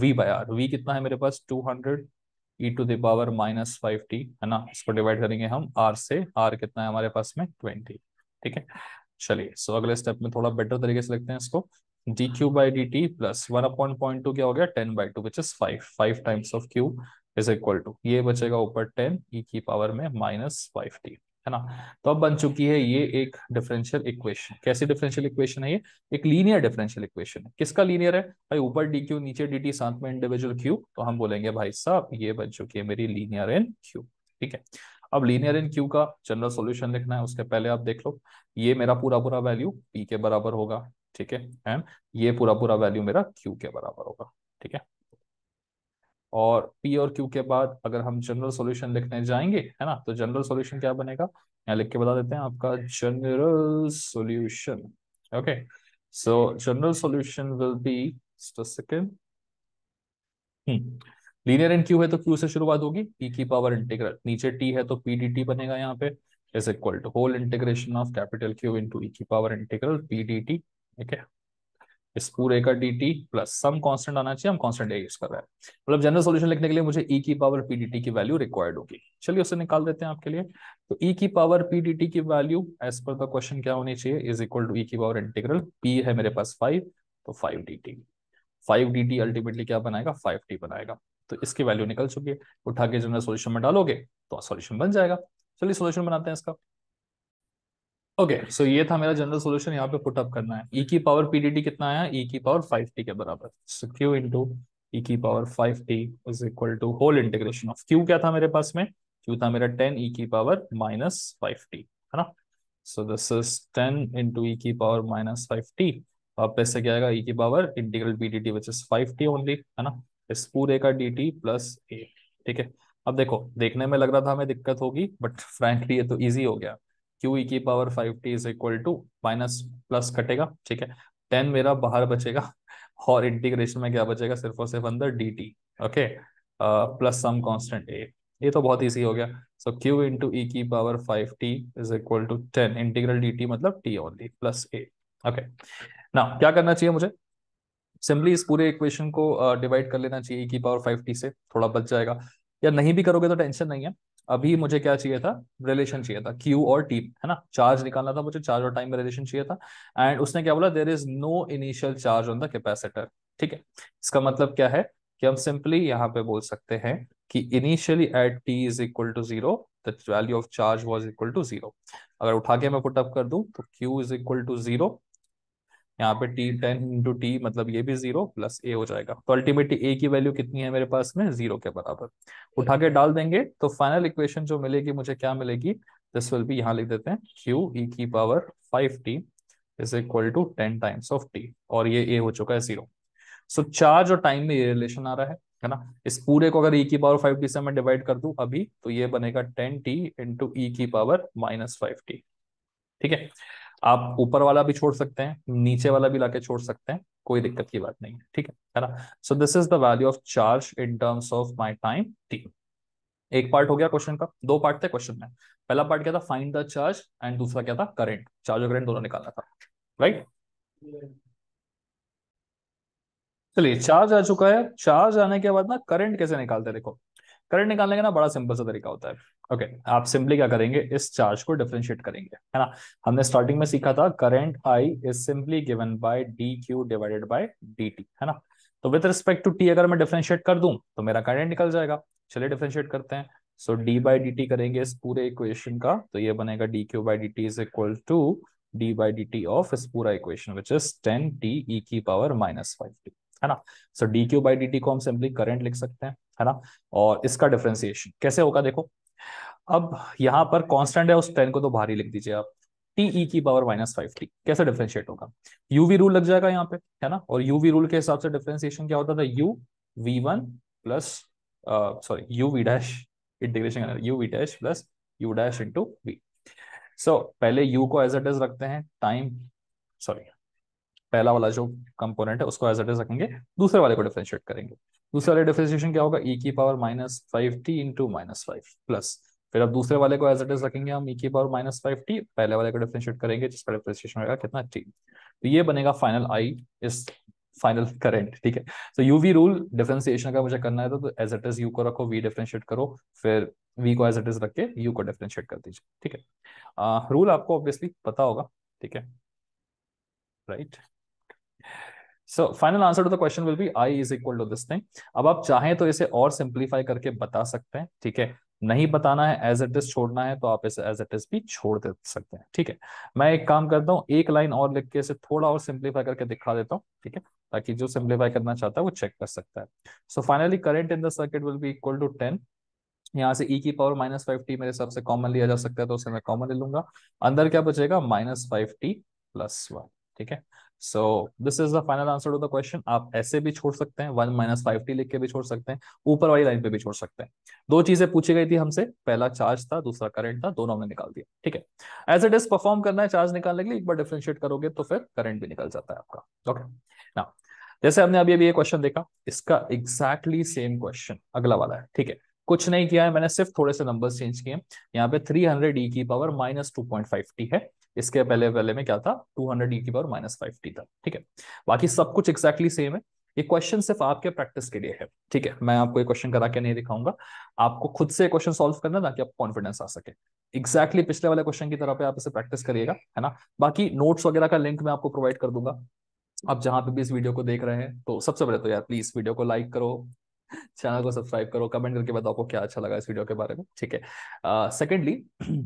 V by R V कितना है मेरे पास two hundred e to the power minus five T है ना इसको डिवाइड करेंगे हम आर से आर कितना है हमारे पास में ट्वेंटी ठीक है चलिए सो so, अगले स्टेप में थोड़ा बेटर तरीके से लिखते हैं इसको d Q by D T plus one upon point two क्या हो गया ten by two which is five five times of Q is equal to ये बचेगा ऊपर टेन ई e की पावर में माइनस फाइव टी है ना तो अब बन चुकी है ये एक डिफरेंशियल इक्वेशन कैसी डिफरेंशियल इक्वेशन है ये एक लीनियर डिफरेंशियल इक्वेशन है किसका लीनियर है भाई ऊपर डी क्यू नीचे डी टी साथ में इंडिविजुअल क्यू तो हम बोलेंगे भाई साहब ये बन चुकी है मेरी लीनियर इन क्यू ठीक है अब लीनियर इन क्यू का जनरल सॉल्यूशन लिखना है उसके पहले आप देख लो ये मेरा पूरा पूरा वैल्यू पी के बराबर होगा ठीक है एंड ये पूरा पूरा वैल्यू मेरा क्यू के बराबर होगा ठीक है और पी और क्यू के बाद अगर हम जनरल सॉल्यूशन लिखने जाएंगे है ना तो जनरल सॉल्यूशन क्या बनेगा यहाँ लिख के बता देते हैं आपका general solution okay so general solution will be second linear and Q है तो क्यू से शुरुआत होगी पी की पावर इंटीग्रल नीचे टी है तो पी डी टी बनेगा यहाँ पे is equal to whole integration of capital q into की power integral P D T ठीक है इस पूरे का D T plus some constant आना चाहिए हम कांस्टेंट ए यूज कर रहे हैं मतलब जनरल सॉल्यूशन लिखने के लिए मुझे ई e की पावर पी डी टी की वैल्यू रिक्वायर्ड होगी चलिए उसे निकाल देते हैं आपके लिए तो ई e की पावर पी डी टी की value as per the question क्या होनी चाहिए इज इक्वल टू ई की पावर इंटीग्रल पी है मेरे पास फाइव तो five D t five D t ultimately क्या बनाएगा फाइव टी बनाएगा तो इसकी वैल्यू निकल चुकी है उठा के जनरल सोल्यूशन में डालोगे तो सॉल्यूशन बन जाएगा चलिए सोल्यूशन बनाते हैं इसका ओके सो ये था मेरा जनरल सोल्यूशन यहाँ पे पुटअप करना है ई e की पावर पीडीटी कितना आया ई e की पावर फाइव टी के बराबर सो क्यू इंटू ई की power five T is equal to whole integration of q क्या था मेरे पास में क्यू था मेरा टेन ई e की पावर माइनस फाइव टी है ना so this is ten into ई की पावर माइनस फाइव टी वापस से क्या आएगा ई की power integral t which is five t only है ना इस पूरे का डी टी प्लस ए ठीक है अब देखो देखने में लग रहा था हमें दिक्कत होगी बट फ्रेंकली ये तो ईजी हो गया क्यू e की power five T is equal to minus plus कटेगा ठीक है टेन मेरा बाहर बचेगा और इंटीग्रेशन में क्या बचेगा सिर्फ और सिर्फ अंदर d t okay plus some constant A ये तो बहुत ईजी हो गया सो क्यू इंटू ई की power five T is equal to ten integral D T मतलब t only plus A okay ना क्या करना चाहिए मुझे सिंपली इस पूरे इक्वेशन को डिवाइड uh, कर लेना चाहिए ई e की पावर फाइव टी से थोड़ा बच जाएगा या नहीं भी करोगे तो टेंशन नहीं है अभी मुझे क्या चाहिए था रिलेशन चाहिए था क्यू और टी है ना चार्ज निकालना था मुझे चार्ज और टाइम में रिलेशन चाहिए था एंड उसने क्या बोला there is no initial charge on the capacitor ठीक है इसका मतलब क्या है कि हम सिंपली यहाँ पे बोल सकते हैं कि initially at T is equal to zero value of charge was equal to zero अगर उठा के मैं पुटअप कर दू तो Q is equal to zero यहाँ पे टी टेन इंटू टी मतलब ये भी जीरो प्लस ए हो जाएगा तो अल्टीमेटली ए की वैल्यू कितनी है मेरे पास में जीरो के बराबर उठा के डाल देंगे तो फाइनल इक्वेशन जो मिलेगी मुझे क्या मिलेगी दिस विल भी यहाँ लिख देते हैं क्यू ई e की power five T is equal to ten times of T और ये ए हो चुका है जीरो सो so, चार्ज और टाइम में ये रिलेशन आ रहा है है ना इस पूरे को अगर e की पावर फाइव टी से मैं डिवाइड कर दूं अभी तो ये बनेगा टेन टी इंटू ई की पावर माइनस फाइव टी ठीक है आप ऊपर वाला भी छोड़ सकते हैं नीचे वाला भी लाके छोड़ सकते हैं कोई दिक्कत की बात नहीं है ठीक है है ना so this is the value of charge in terms of my time t एक पार्ट हो गया क्वेश्चन का दो पार्ट थे क्वेश्चन में पहला पार्ट क्या था फाइंड द चार्ज एंड दूसरा क्या था करेंट चार्ज और करेंट दोनों निकाला था राइट चलिए चार्ज आ चुका है चार्ज आने के बाद ना करंट कैसे निकालते देखो करंट निकालने का ना बड़ा सिंपल सा तरीका होता है ओके okay, आप सिंपली क्या करेंगे इस चार्ज को डिफ्रेंशिएट करेंगे है ना हमने स्टार्टिंग में सीखा था current I is simply given by d Q divided by D T है ना तो विद रिस्पेक्ट टू टी अगर मैं डिफ्रेंशिएट कर दूं तो मेरा करंट निकल जाएगा चलिए डिफ्रेंशिएट करते हैं so D by D t करेंगे इस पूरे इक्वेशन का तो ये बनेगा d Q by D T is equal to d by D T of इस पूरा equation which is ten t ई की पावर माइनस फाइव टी है ना so D Q by D T को हम सिंपली करंट लिख सकते हैं है ना और इसका डिफ्रेंसिएशन कैसे होगा देखो अब यहाँ पर कॉन्स्टेंट है उस टेन को तो भारी लिख दीजिए आप टी e की पावर माइनस फाइव टी कैसे डिफ्रेंशिएट होगा यूवी रूल लग जाएगा यहाँ पे है ना और यूवी रूल के हिसाब से डिफ्रेंसिएशन क्या होता था u v one plus sorry u v dash integration u v dash plus u dash into v so पहले यू को एज एट इज रखते हैं टाइम सॉरी पहला वाला जो कंपोनेंट है उसको एज एट इज रखेंगे दूसरे वाले को डिफ्रेंशिएट करेंगे दूसरे वाले डिफ्रेंशिएशन क्या होगा ई e की power minus five t into minus five plus फिर अब दूसरे वाले को एज इट इज रखेंगे हम ई e की पावर माइनस फाइव टी पहले वाले को डिफ्रेंशिएट करेंगे जिसका डिफ्रेंशिएशन होगा कितना टी तो ये बनेगा फाइनल आई इस फाइनल करेंट ठीक है तो यू वी रूल डिफ्रेंसिएशन का मुझे करना है तो एज इट इज यू को रखो वी डिफ्रेंशिएट करो फिर वी को एज इट इज रख के यू को डिफ्रेंशिएट कर दीजिए ठीक है रूल आपको ऑब्वियसली पता होगा ठीक है right right? So final answer to the question will be I is equal to this thing अब आप चाहें तो इसे और सिंप्लीफाई करके बता सकते हैं ठीक है नहीं बताना है एज इट इज छोड़ना है तो आप इसे एज इट इज भी छोड़ दे सकते हैं ठीक है मैं एक काम करता हूँ एक लाइन और लिख के इसे थोड़ा और सिंप्लीफाई करके दिखा देता हूँ ठीक है ताकि जो सिंप्लीफाई करना चाहता है वो चेक कर सकता है so finally current in the circuit will be equal to ten यहाँ से e की पावर माइनस फाइव टी मेरे हिसाब से कॉमन लिया जा सकता है तो उसे मैं कॉमन ले लूंगा अंदर क्या बचेगा minus five t plus one ठीक है so this is the final answer to the question आप ऐसे भी छोड़ सकते हैं वन माइनस फाइव टी लिख के भी छोड़ सकते हैं ऊपर वाली लाइन पे भी छोड़ सकते हैं दो चीजें पूछी गई थी हमसे पहला चार्ज था दूसरा करंट था दोनों हमने निकाल दिया ठीक है एज इट इज परफॉर्म करना है चार्ज निकालने के लिए एक बार डिफ्रेंशिएट करोगे तो फिर करंट भी निकल जाता है आपका ओके ना जैसे हमने अभी अभी ये क्वेश्चन देखा इसका एग्जैक्टली सेम क्वेश्चन अगला वाला है ठीक है कुछ नहीं किया है मैंने सिर्फ थोड़े से नंबर्स चेंज किए हैं यहाँ पे 300 हंड्रेड ई की power minus two point five T है इसके पहले पहले में क्या था टू हंड्रेड ई की पावर माइनस फाइव टी था ठीक है बाकी सब कुछ एक्जैक्टली सेम है ये क्वेश्चन सिर्फ आपके प्रैक्टिस के लिए है ठीक है मैं आपको ये क्वेश्चन करा के नहीं दिखाऊंगा आपको खुद से क्वेश्चन सॉल्व करना ताकि आपको कॉन्फिडेंस आ सके एक्जैक्टली exactly पिछले वाले क्वेश्चन की तरह पे आप इसे प्रैक्टिस करिएगा है ना बाकी नोट्स वगैरह का लिंक मैं आपको प्रोवाइड कर दूंगा आप जहां पे भी इस वीडियो को देख रहे हैं तो सबसे पहले तो यार प्लीज वीडियो को लाइक करो चैनल को सब्सक्राइब करो कमेंट करके बताओ आपको क्या अच्छा लगा इस वीडियो के बारे में ठीक है सेकेंडली uh,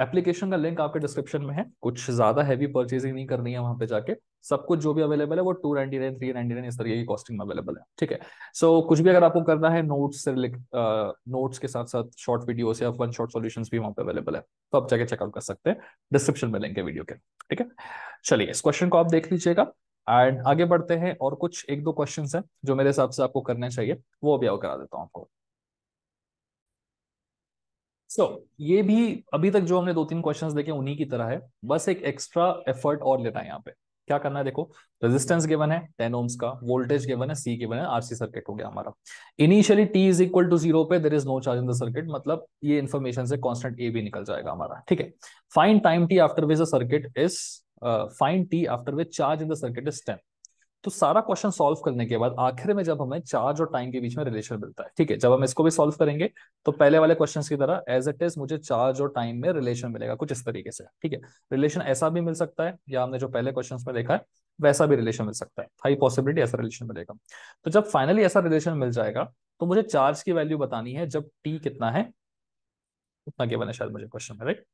एप्लीकेशन का लिंक आपके डिस्क्रिप्शन में है कुछ ज्यादा हैवी परचेजिंग नहीं करनी है वहां पे जाके सब कुछ जो भी अवेलेबल है वो two ninety nine three ninety nine इस तरीके की कॉस्टिंग में अवेलेबल है ठीक है सो so, कुछ भी अगर आपको करना है नोट्स से नोट्स के साथ साथ शॉर्ट वीडियो या वन शॉर्ट सोल्यूशन भी वहां पे अवेलेबल है तो आप जाके चेकआउट कर सकते हैं डिस्क्रिप्शन में लिंक है वीडियो के ठीक है चलिए इस क्वेश्चन को आप देख लीजिएगा एंड आगे बढ़ते हैं और कुछ एक दो क्वेश्चन है जो मेरे हिसाब से आपको करना चाहिए वो भी आओ करा देता हूँ आपको सो so, ये भी अभी तक जो हमने दो तीन क्वेश्चंस देखे उन्हीं की तरह है बस एक एक्स्ट्रा एफर्ट और लेना है यहाँ पे क्या करना है देखो रेजिस्टेंस गिवन है टेन ओम्स का वोल्टेज गिवन है सी गिवन है आरसी सर्किट हो गया हमारा initially T is equal to zero पे there is no charge in the circuit मतलब ये इन्फॉर्मेशन से कॉन्स्टेंट ए भी निकल जाएगा हमारा ठीक है find time T after which the circuit is find t after which charge in the circuit is ten तो सारा क्वेश्चन सॉल्व करने के बाद आखिर में जब हमें चार्ज और टाइम के बीच में रिलेशन मिलता है ठीक है जब हम इसको भी सॉल्व करेंगे तो पहले वाले क्वेश्चन की तरह एज इट इज मुझे चार्ज और टाइम में रिलेशन मिलेगा कुछ इस तरीके से ठीक है रिलेशन ऐसा भी मिल सकता है या हमने जो पहले क्वेश्चन में देखा है वैसा भी रिलेशन मिल सकता है हाई पॉसिबिलिटी ऐसा रिलेशन मिलेगा तो जब फाइनली ऐसा रिलेशन मिल जाएगा तो मुझे चार्ज की वैल्यू बतानी है जब टी कितना है उतना केवल बने शायद मुझे क्वेश्चन में right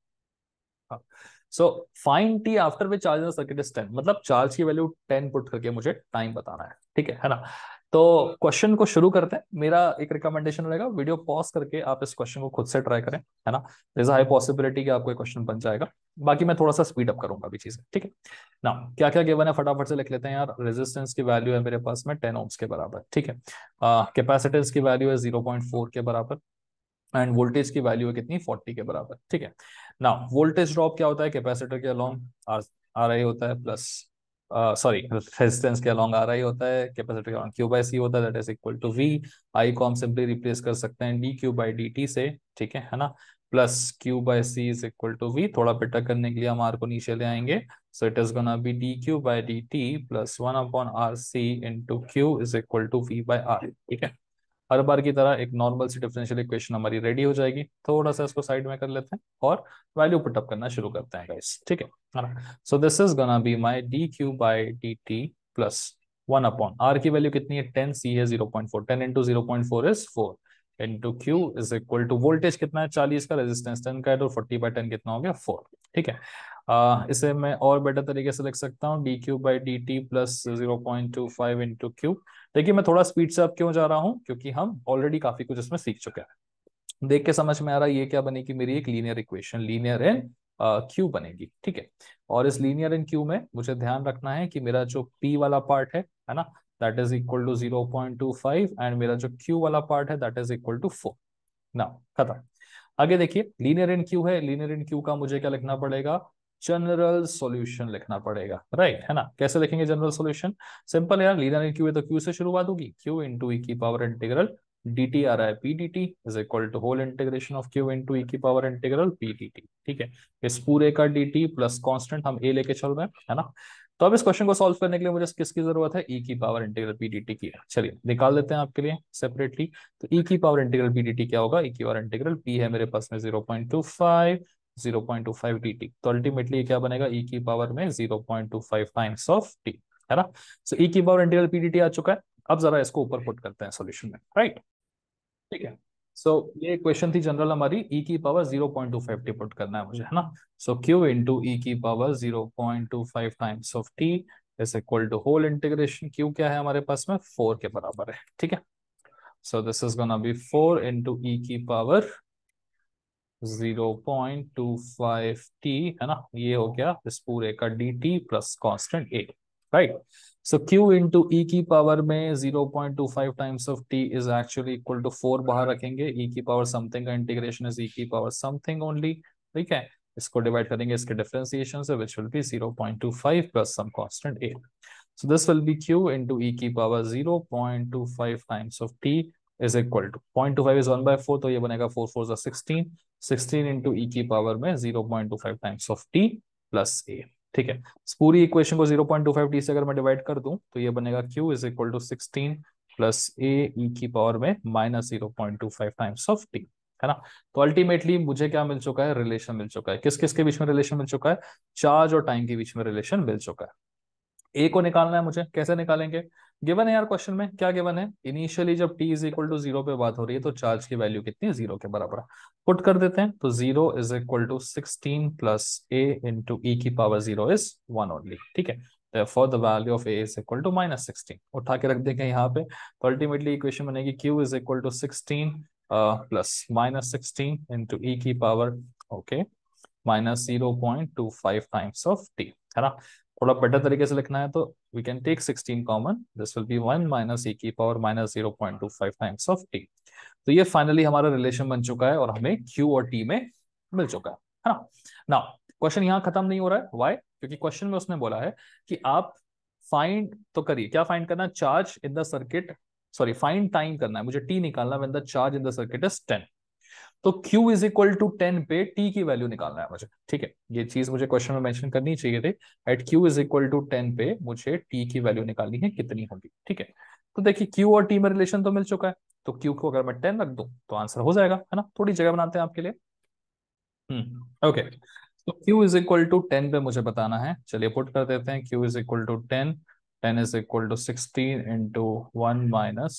so find t after which charge circuit is ten मतलब चार्ज की वैल्यू टेन पुट करके मुझे टाइम बताना है ठीक है है ना तो क्वेश्चन को शुरू करते हैं मेरा एक रिकमेंडेशन रहेगा वीडियो पॉज करके आप इस क्वेश्चन को खुद से ट्राई करें है ना इज हाई पॉसिबिलिटी कि आपको एक क्वेश्चन बन जाएगा बाकी मैं थोड़ा सा स्पीड अप करूंगा अभी चीजें ठीक है ना क्या क्या गिवन है फटाफट से लिख लेते हैं यार रेजिस्टेंस की वैल्यू है मेरे पास में टेन ओम्स के बराबर ठीक है कैपेसिटेंस uh, की वैल्यू है जीरो के बराबर एंड वोल्टेज की वैल्यू है कितनी 40 के बराबर ठीक है ना वोल्टेज ड्रॉप क्या होता है कैपेसिटर के अलॉन्ग आर रही होता है प्लस सॉरी रेजिस्टेंस के अलॉन्ग आर आई होता है कैपेसिटर के अलॉन्ग क्यू बाई सी होता है that is equal to V I को हम सिंपली रिप्लेस कर सकते हैं D Q by D T से ठीक है है ना plus Q by C is equal to V थोड़ा बेटर करने के लिए हम आर को नीचे ले आएंगे so it is gonna be D Q by D T plus one upon R C into Q is equal to V by are ठीक है हर बार की तरह एक नॉर्मल सी डिफरेंशियल इक्वेशन हमारी रेडी हो जाएगी थोड़ा सा इसको साइड में कर लेते हैं और वैल्यू पुटअप करना शुरू करते हैं गाइस ठीक है so this is gonna be my D Q by D T plus one upon R की वैल्यू कितनी है टेन सी है zero point four ten into zero point four is four into Q is equal to voltage कितना है चालीस का resistance ten का है तो फोर्टी बाय टेन कितना हो गया फोर ठीक है आ, इसे मैं और बेटर तरीके से लिख सकता हूँ D Q by D T plus zero point two five into Q देखिए मैं थोड़ा स्पीड से अब क्यों जा रहा हूँ क्योंकि हम ऑलरेडी काफी कुछ इसमें सीख चुके हैं देख के समझ में आ रहा है ये क्या बनेगी मेरी एक linear equation linear and Q बनेगी ठीक है और इस लीनियर एंड क्यू में मुझे ध्यान रखना है कि मेरा जो पी वाला पार्ट है है ना that is equal to zero point two five and मेरा जो क्यू वाला पार्ट है that is equal to four ना खतर आगे देखिए लीनियर एंड क्यू है लीनियर एंड क्यू का मुझे क्या लिखना पड़ेगा जनरल सॉल्यूशन लिखना पड़ेगा राइट right, है ना कैसे लिखेंगे जनरल सॉल्यूशन सिंपल है यार लीनियर इक्वेशन तो क्यू से शुरुआत होगी क्यू इंटू ई की पावर इंटीग्रल डी टी आ रहा है P D T is equal to whole integration of Q into ई की power integral P D T ठीक है इस पूरे का डी टी प्लस कॉन्स्टेंट हम ए लेके चल रहे हैं है ना तो अब इस क्वेश्चन को सॉल्व करने के लिए मुझे किसकी जरूरत है ई e की power integral P D T की चलिए निकाल देते हैं आपके लिए सेपरेटली तो ई e की power integral P D T क्या होगा ई e की पावर इंटीग्रल पी है मेरे पास में zero point two five zero point two five D T तो अल्टीमेटली क्या बनेगा ई e की पावर में zero point two five times of T है ना सो ई e की पावर इंटीग्रल पीडीटी आ चुका है अब जरा इसको ऊपर पुट करते हैं सोल्यूशन में राइट ठीक है सो so, ये क्वेश्चन थी जनरल हमारी e की power zero point two five t put करना है मुझे है ना सो q इंटू ई e की power zero point two five times of T is equal to whole integration q क्या है हमारे पास में फोर के बराबर है ठीक है so this is gonna be four into ई की power zero point two five T है ना ये हो गया इस पूरे का D T plus constant A right so Q into ई की पावर में zero point two five times of T is actually equal to four बाहर रखेंगे ई e की पावर समथिंग का इंटीग्रेशन इज ई की पावर समथिंग ओनली ठीक है इसको डिवाइड करेंगे इसके डिफ्रेंसिएशन से which will be zero point two five plus some constant A so this will be Q into ई की power zero point two five times of T is equal to point two five is one by four तो ये बनेगा four four sixteen sixteen into ई की power में zero point two five times of T plus A ठीक है पूरी equation को zero point two five T से अगर मैं डिवाइड कर दूं तो ये बनेगा Q is equal to sixteen plus A E की पावर में minus zero point two five times of T है ना तो अल्टीमेटली मुझे क्या मिल चुका है रिलेशन मिल चुका है किस किस के बीच में रिलेशन मिल चुका है चार्ज और टाइम के बीच में रिलेशन मिल चुका है ए को निकालना है मुझे कैसे निकालेंगे गिवन है यार क्वेश्चन में क्या गिवन है इनिशियली जब T is equal to zero पे बात हो रही है तो चार्ज की वैल्यू कितनी है जीरो के बराबर पुट कर देते हैं तो zero is equal to sixteen plus A into ई की power zero is one only ठीक है for the value of A is equal to minus sixteen उठा के रख देंगे यहाँ पे तो अल्टीमेटली इक्वेशन बनेगी Q is equal to sixteen plus minus sixteen into ई की power okay minus zero point two five times of T है ना थोड़ा बेटर तरीके से लिखना है तो we can take 16 common this will be 1 minus A की power minus 0.25 times of T तो ये फाइनली हमारा रिलेशन बन चुका है और हमें क्यू और टी में मिल चुका है ना नाउ क्वेश्चन यहाँ खत्म नहीं हो रहा है वाई क्योंकि क्वेश्चन में उसने बोला है कि आप फाइंड तो करिए क्या फाइंड करना charge in the circuit sorry find time करना है मुझे टी निकालना charge in the circuit is ten तो Q is equal to ten पे T की वैल्यू निकालना है मुझे ठीक है ये चीज मुझे क्वेश्चन में मेंशन करनी चाहिए थी at Q is equal to ten पे मुझे T की वैल्यू निकालनी है कितनी होगी ठीक है तो देखिए Q और T में रिलेशन तो मिल चुका है तो Q को अगर मैं टेन रख दू तो आंसर हो जाएगा है ना थोड़ी जगह बनाते हैं आपके लिए हम्म ओके तो Q is equal to ten पे मुझे बताना है चलिए पुट कर देते हैं Q is equal to ten ten is equal to sixteen into one minus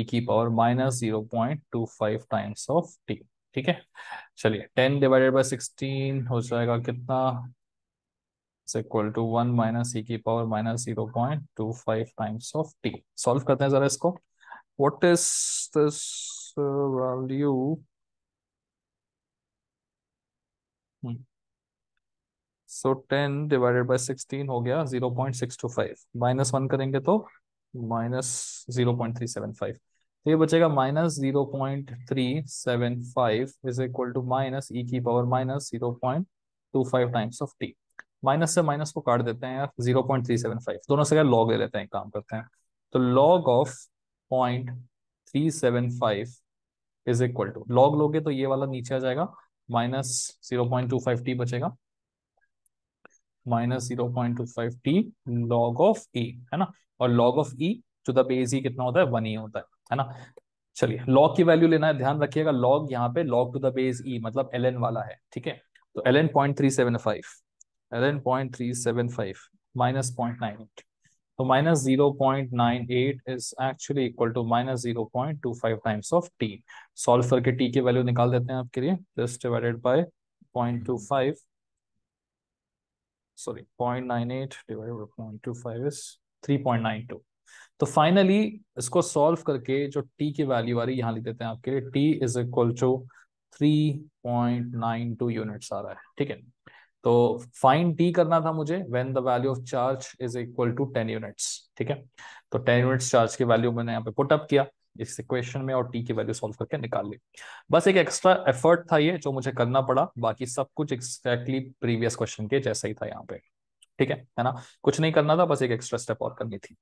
e की power minus zero point two five times of T ठीक है चलिए टेन डिवाइडेड बाई सिक्सटीन हो जाएगा कितना इक्वल टू वन माइनस ई की power minus zero point two five times of T solve करते हैं जरा इसको what is this value so ten divided by sixteen हो गया zero point six two five minus one करेंगे तो minus zero point three seven five तो ये बचेगा minus zero point three seven five is equal to minus ई की power minus zero point two five times of T minus से minus को काट देते हैं यार zero point three seven five दोनों से क्या लॉग ले लेते हैं काम करते हैं तो log of point three seven five is equal to log लोगे तो ये वाला नीचे आ जाएगा minus zero point two five T बचेगा minus zero point two five T log of E है ना और log of E to the base E कितना होता है वन ई होता है है ना चलिए लॉग की वैल्यू लेना है ध्यान रखिएगा लॉग यहाँ पे log to the base E मतलब एल एन वाला है ठीक है तो L N point three seven five L N point three seven five minus point nine eight तो minus zero point nine eight is actually equal to minus zero point two five times of T solve करके T की value निकाल देते हैं आपके लिए just divided by point two five sorry 0.98 divided by 0.25 is 3.92 तो finally इसको solve करके जो टी की वैल्यू आ रही है यहाँ लिख देते हैं आपके लिए T is equal to 3.92 units आ रहा है ठीक है तो फाइन टी करना था मुझे when the value of charge is equal to 10 units ठीक है तो 10 यूनिट्स चार्ज की वैल्यू मैंने यहाँ पे पुट अप किया इस इक्वेशन में और टी की वैल्यू सॉल्व करके निकाल ली बस एक एक्स्ट्रा एफर्ट था ये जो मुझे करना पड़ा बाकी सब कुछ एक्सैक्टली प्रीवियस क्वेश्चन के जैसा ही था यहाँ पे ठीक है है ना कुछ नहीं करना था बस एक एक्स्ट्रा स्टेप और करनी थी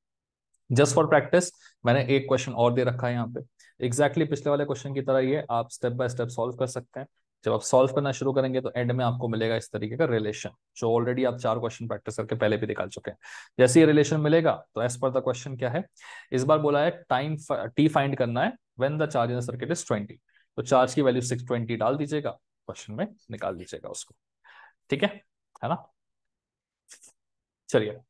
जस्ट फॉर प्रैक्टिस मैंने एक क्वेश्चन और दे रखा है यहाँ पे एग्जैक्टली exactly पिछले वाले क्वेश्चन की तरह ये आप स्टेप बाय स्टेप सॉल्व कर सकते हैं जब आप सॉल्व करना शुरू करेंगे तो एंड में आपको मिलेगा इस तरीके का रिलेशन जो ऑलरेडी आप चार क्वेश्चन प्रैक्टिस करके पहले भी निकाल चुके हैं जैसे ये रिलेशन मिलेगा तो एज पर द क्वेश्चन क्या है इस बार बोला है टाइम टी फाइंड करना है when the charge in circuit is twenty तो चार्ज की वैल्यू सिक्स ट्वेंटी डाल दीजिएगा क्वेश्चन में निकाल दीजिएगा उसको ठीक है है ना चलिए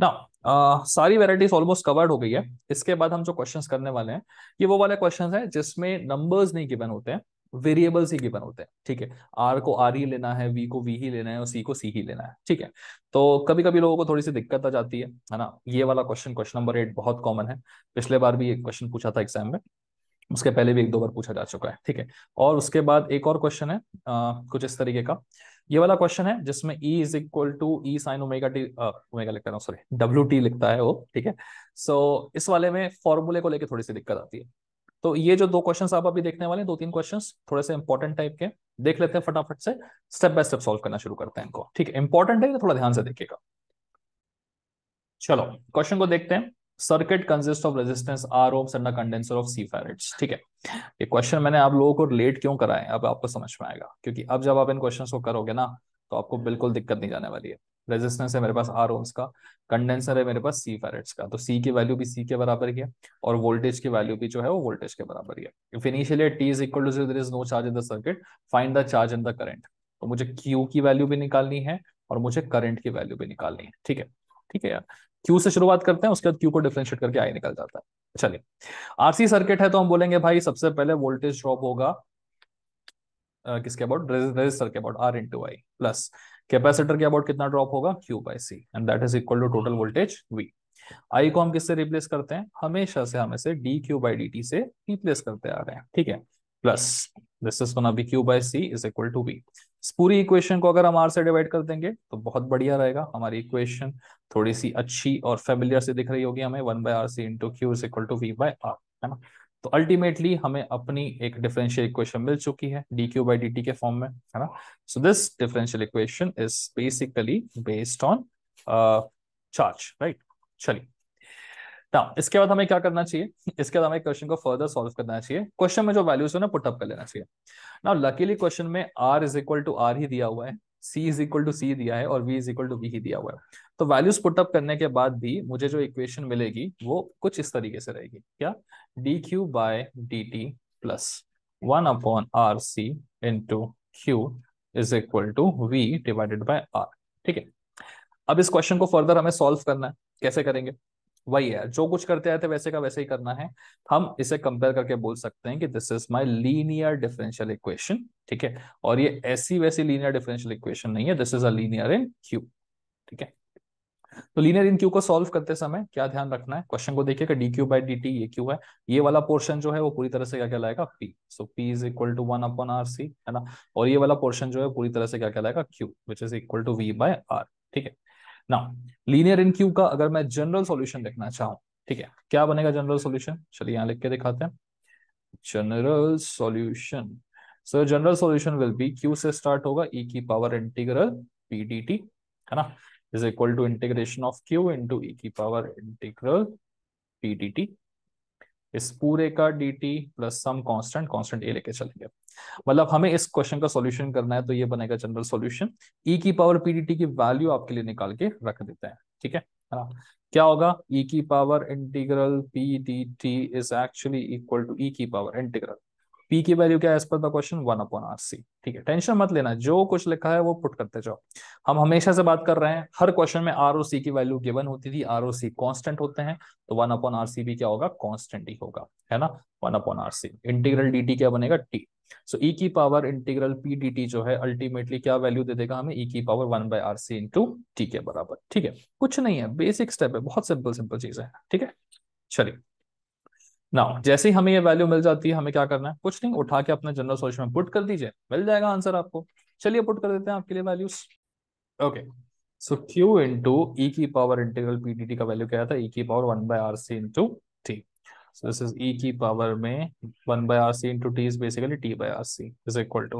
ना आ, सारी वेराइटीज ऑलमोस्ट कवर्ड हो गई है इसके बाद हम जो क्वेश्चंस करने वाले हैं ये वो वाले क्वेश्चंस हैं जिसमें नंबर्स नहीं गिवन होते हैं वेरिएबल्स ही गिवन होते हैं ठीक है आर को आर ही लेना है वी को वी ही लेना है और सी को सी ही लेना है ठीक है तो कभी कभी लोगों को थोड़ी सी दिक्कत आ जाती है है ना ये वाला क्वेश्चन क्वेश्चन नंबर एट बहुत कॉमन है पिछले बार भी एक क्वेश्चन पूछा था एग्जाम में उसके पहले भी एक दो बार पूछा जा चुका है ठीक है और उसके बाद एक और क्वेश्चन है आ, कुछ इस तरीके का ये वाला क्वेश्चन है जिसमें E is equal to E sine omega T omega लिखता हूँ सॉरी डब्ल्यू टी लिखता है वो ठीक है सो so, इस वाले में फॉर्मूले को लेकर थोड़ी सी दिक्कत आती है तो ये जो दो क्वेश्चन आप अभी देखने वाले हैं दो तीन क्वेश्चन थोड़े से इंपॉर्टेंट टाइप के देख लेते हैं फटाफट से स्टेप बाय स्टेप सॉल्व करना शुरू करते हैं इनको ठीक है इंपॉर्टेंट है तो थोड़ा ध्यान से देखिएगा चलो क्वेश्चन को देखते हैं circuit consist of resistance R ohms and condenser of C farads ठीक है ये क्वेश्चन मैंने आप लोगों को रिलेट क्यों कराए अब आपको समझ में आएगा क्योंकि अब जब आप इन क्वेश्चन को करोगे ना तो आपको बिल्कुल दिक्कत नहीं जाने वाली है रेजिस्टेंस है मेरे पास आर ओम्स का कंडेंसर है मेरे पास सी फैरेट्स का तो सी की वैल्यू भी सी के बराबर ही है और वोल्टेज की वैल्यू भी जो है वो वोल्टेज के बराबर ही है if initially T is equal to zero is no charge in the circuit find the charge in the current तो मुझे क्यू की वैल्यू भी निकालनी है और मुझे करंट की वैल्यू भी निकालनी है ठीक है ठीक है यार क्यू से शुरुआत करते हैं उसके बाद क्यू को डिफ्रेंशिएट करके आई निकल जाता है चलिए आरसी सर्किट है तो हम बोलेंगे भाई सबसे पहले वोल्टेज ड्रॉप होगा Uh, किसके अबाउट रेजिस्टर के about R into I plus capacitor के अबाउट कितना ड्रॉप होगा Q by C and that is equal to total voltage V I को हम किससे रिप्लेस करते हैं हमेशा से हम इसे D Q by D T से रिप्लेस करते आ रहे हैं ठीक है plus this is gonna be Q by C is equal to V पूरी इक्वेशन को अगर हम आर से डिवाइड कर देंगे तो बहुत बढ़िया रहेगा हमारी इक्वेशन थोड़ी सी अच्छी और फेमिलियर से दिख रही होगी हमें one by R C into Q is equal to V by R है ना तो अल्टीमेटली हमें अपनी एक डिफरेंशियल इक्वेशन मिल चुकी है D Q by D T के फॉर्म में है ना so this differential equation is basically based on charge right चलिए ना इसके बाद हमें क्या करना चाहिए इसके बाद हमें क्वेश्चन को फर्दर सॉल्व करना चाहिए क्वेश्चन में जो वैल्यूज है ना पुटअप कर लेना चाहिए ना लकीली क्वेश्चन में R is equal to R ही दिया हुआ है C is equal to C दिया है और V is equal to V ही दिया हुआ है तो वैल्यूज पुटअप करने के बाद भी मुझे जो इक्वेशन मिलेगी वो कुछ इस तरीके से रहेगी क्या D Q by D T plus one upon R C into Q is equal to V divided by R ठीक है अब इस क्वेश्चन को फर्दर हमें सॉल्व करना है कैसे करेंगे वही है जो कुछ करते आए थे वैसे का वैसे ही करना है हम इसे कंपेयर करके बोल सकते हैं कि this is my linear differential equation ठीक है और ये ऐसी वैसी लीनियर डिफरेंशियल इक्वेशन नहीं है this is uh in Q ठीक है तो लीनियर इन क्यू को सॉल्व करते समय क्या ध्यान रखना है क्वेश्चन को देखिए D Q by D T ये क्यू है ये वाला पोर्शन जो है वो पूरी तरह से क्या कहलाएगा P so P is equal to one upon R C है ना और ये वाला पोर्शन जो है पूरी तरह से क्या कहलाएगा Q which is equal to V by R ठीक है ना लीनियर इन क्यू का अगर मैं जनरल सॉल्यूशन देखना चाहूँ ठीक है क्या बनेगा जनरल सॉल्यूशन चलिए यहाँ लिख के दिखाते हैं general solution so general solution will be Q से स्टार्ट होगा ई e की पावर इंटीग्रल पीडीटी है ना is equal to integration of Q into ई की पावर इंटीग्रल पीडीटी इस पूरे का D T plus some constant constant A लेके चलेंगे मतलब हमें इस क्वेश्चन का सॉल्यूशन करना है तो ये बनेगा जनरल सॉल्यूशन ई की पावर पीडीटी की वैल्यू आपके लिए निकाल के रख देते हैं ठीक है ना क्या होगा ई e की power integral P D T is actually equal to ई की पावर इंटीग्रल पी की वैल्यू क्या है as per the question one upon R C ठीक है टेंशन मत लेना जो कुछ लिखा है वो पुट करते जाओ हम हमेशा से बात कर रहे हैं हर क्वेश्चन में आर ओ सी की वैल्यू गिवन होती थी आर ओ सी कॉन्स्टेंट होते हैं तो वन अपॉन आर सी भी क्या होगा कॉन्स्टेंट ही होगा है ना one upon R C integral D T क्या बनेगा टी सो ई e की power integral P D T जो है अल्टीमेटली क्या वैल्यू दे देगा हमें ई e की power one by R C into T के बराबर ठीक है कुछ नहीं है बेसिक स्टेप है बहुत सिंपल सिंपल चीज है ठीक है चलिए ना जैसे ही हमें ये वैल्यू मिल जाती है हमें क्या करना है कुछ नहीं उठा के अपने जनरल सोल्यूशन में पुट कर दीजिए मिल जाएगा आंसर आपको चलिए पुट कर देते हैं आपके लिए values okay so Q into ई की पावर इंटीग्रल पीडीटी का वैल्यू क्या था ई e की power one by R C into So this is e की power में 1 by RC into t is basically t by RC is equal to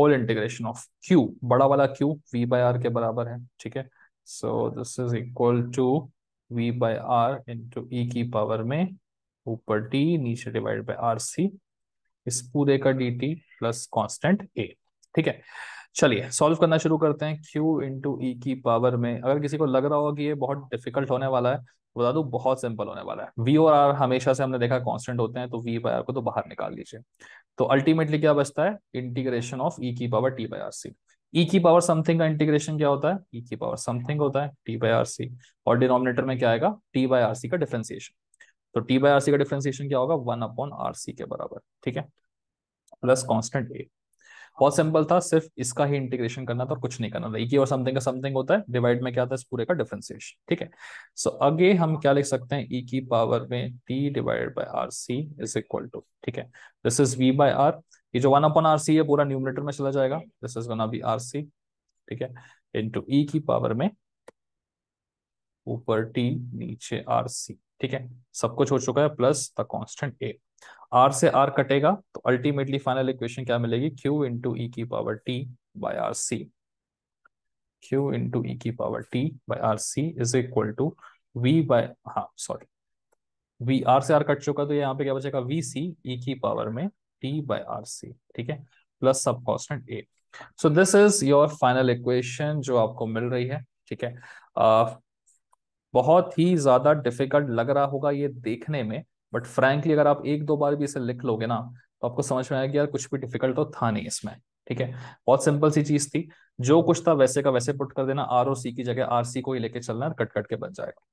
whole integration of q बड़ा वाला q v by r के बराबर है ठीक है so this is equal to v by r into e की power में ऊपर t नीचे डिवाइड बाय RC इस पूरे का dt प्लस कांस्टेंट a ठीक है चलिए सॉल्व करना शुरू करते हैं q इंटू ई की पावर में अगर किसी को लग रहा हो कि ये बहुत डिफिकल्ट होने वाला है बता दू बहुत सिंपल होने वाला है वी और आर हमेशा से हमने देखा कॉन्स्टेंट होते हैं तो वी बाई आर को तो बाहर निकाल लीजिए तो अल्टीमेटली क्या बचता है इंटीग्रेशन ऑफ ई e की power T by R C E की पावर समथिंग का इंटीग्रेशन क्या होता है ई e की पावर समथिंग होता है टी बाई आर सी और डिनोमिनेटर में क्या आएगा टी बाई आर सी का डिफ्रेंसिएशन तो टी बाई आर सी का डिफ्रेंसिएशन क्या होगा वन अपॉन आर सी के बराबर ठीक है प्लस कॉन्स्टेंट ए बहुत सिंपल था सिर्फ इसका ही इंटीग्रेशन करना था और कुछ नहीं करना था इक्की और समथिंग का समथिंग होता है डिवाइड में क्या था इस पूरे का डिफ्रेंसिएशन ठीक है सो so, अगे हम क्या लिख सकते हैं ई e की पावर में T divide by R C is equal to ठीक है this is V by R ये जो वन अपॉन आर सी है पूरा न्यूमिनेटर में चला जाएगा this is one B R C ठीक है इंटू ई e की पावर में ऊपर टी नीचे आर सी ठीक है सब कुछ हो चुका है plus the constant A R से आर कटेगा तो अल्टीमेटली फाइनल इक्वेशन क्या मिलेगी क्यू इंटू ई की power T by R C Q into ई की power T by R C is equal to V by हाँ सॉरी वी आर से R cut चुका तो यहाँ पे क्या बचेगा वी सी ई की पावर में टी बाय आर सी ठीक है प्लस सब constant A so this is your final equation जो आपको मिल रही है ठीक है uh, बहुत ही ज्यादा डिफिकल्ट लग रहा होगा ये देखने में बट फ्रेंकली अगर आप एक दो बार भी इसे लिख लोगे ना तो आपको समझ में आएगा यार कुछ भी डिफिकल्ट तो था नहीं इसमें ठीक है बहुत सिंपल सी चीज थी जो कुछ था वैसे का वैसे पुट कर देना आर ओ सी की जगह आर सी को ही लेके चलना है कट कट के बन जाएगा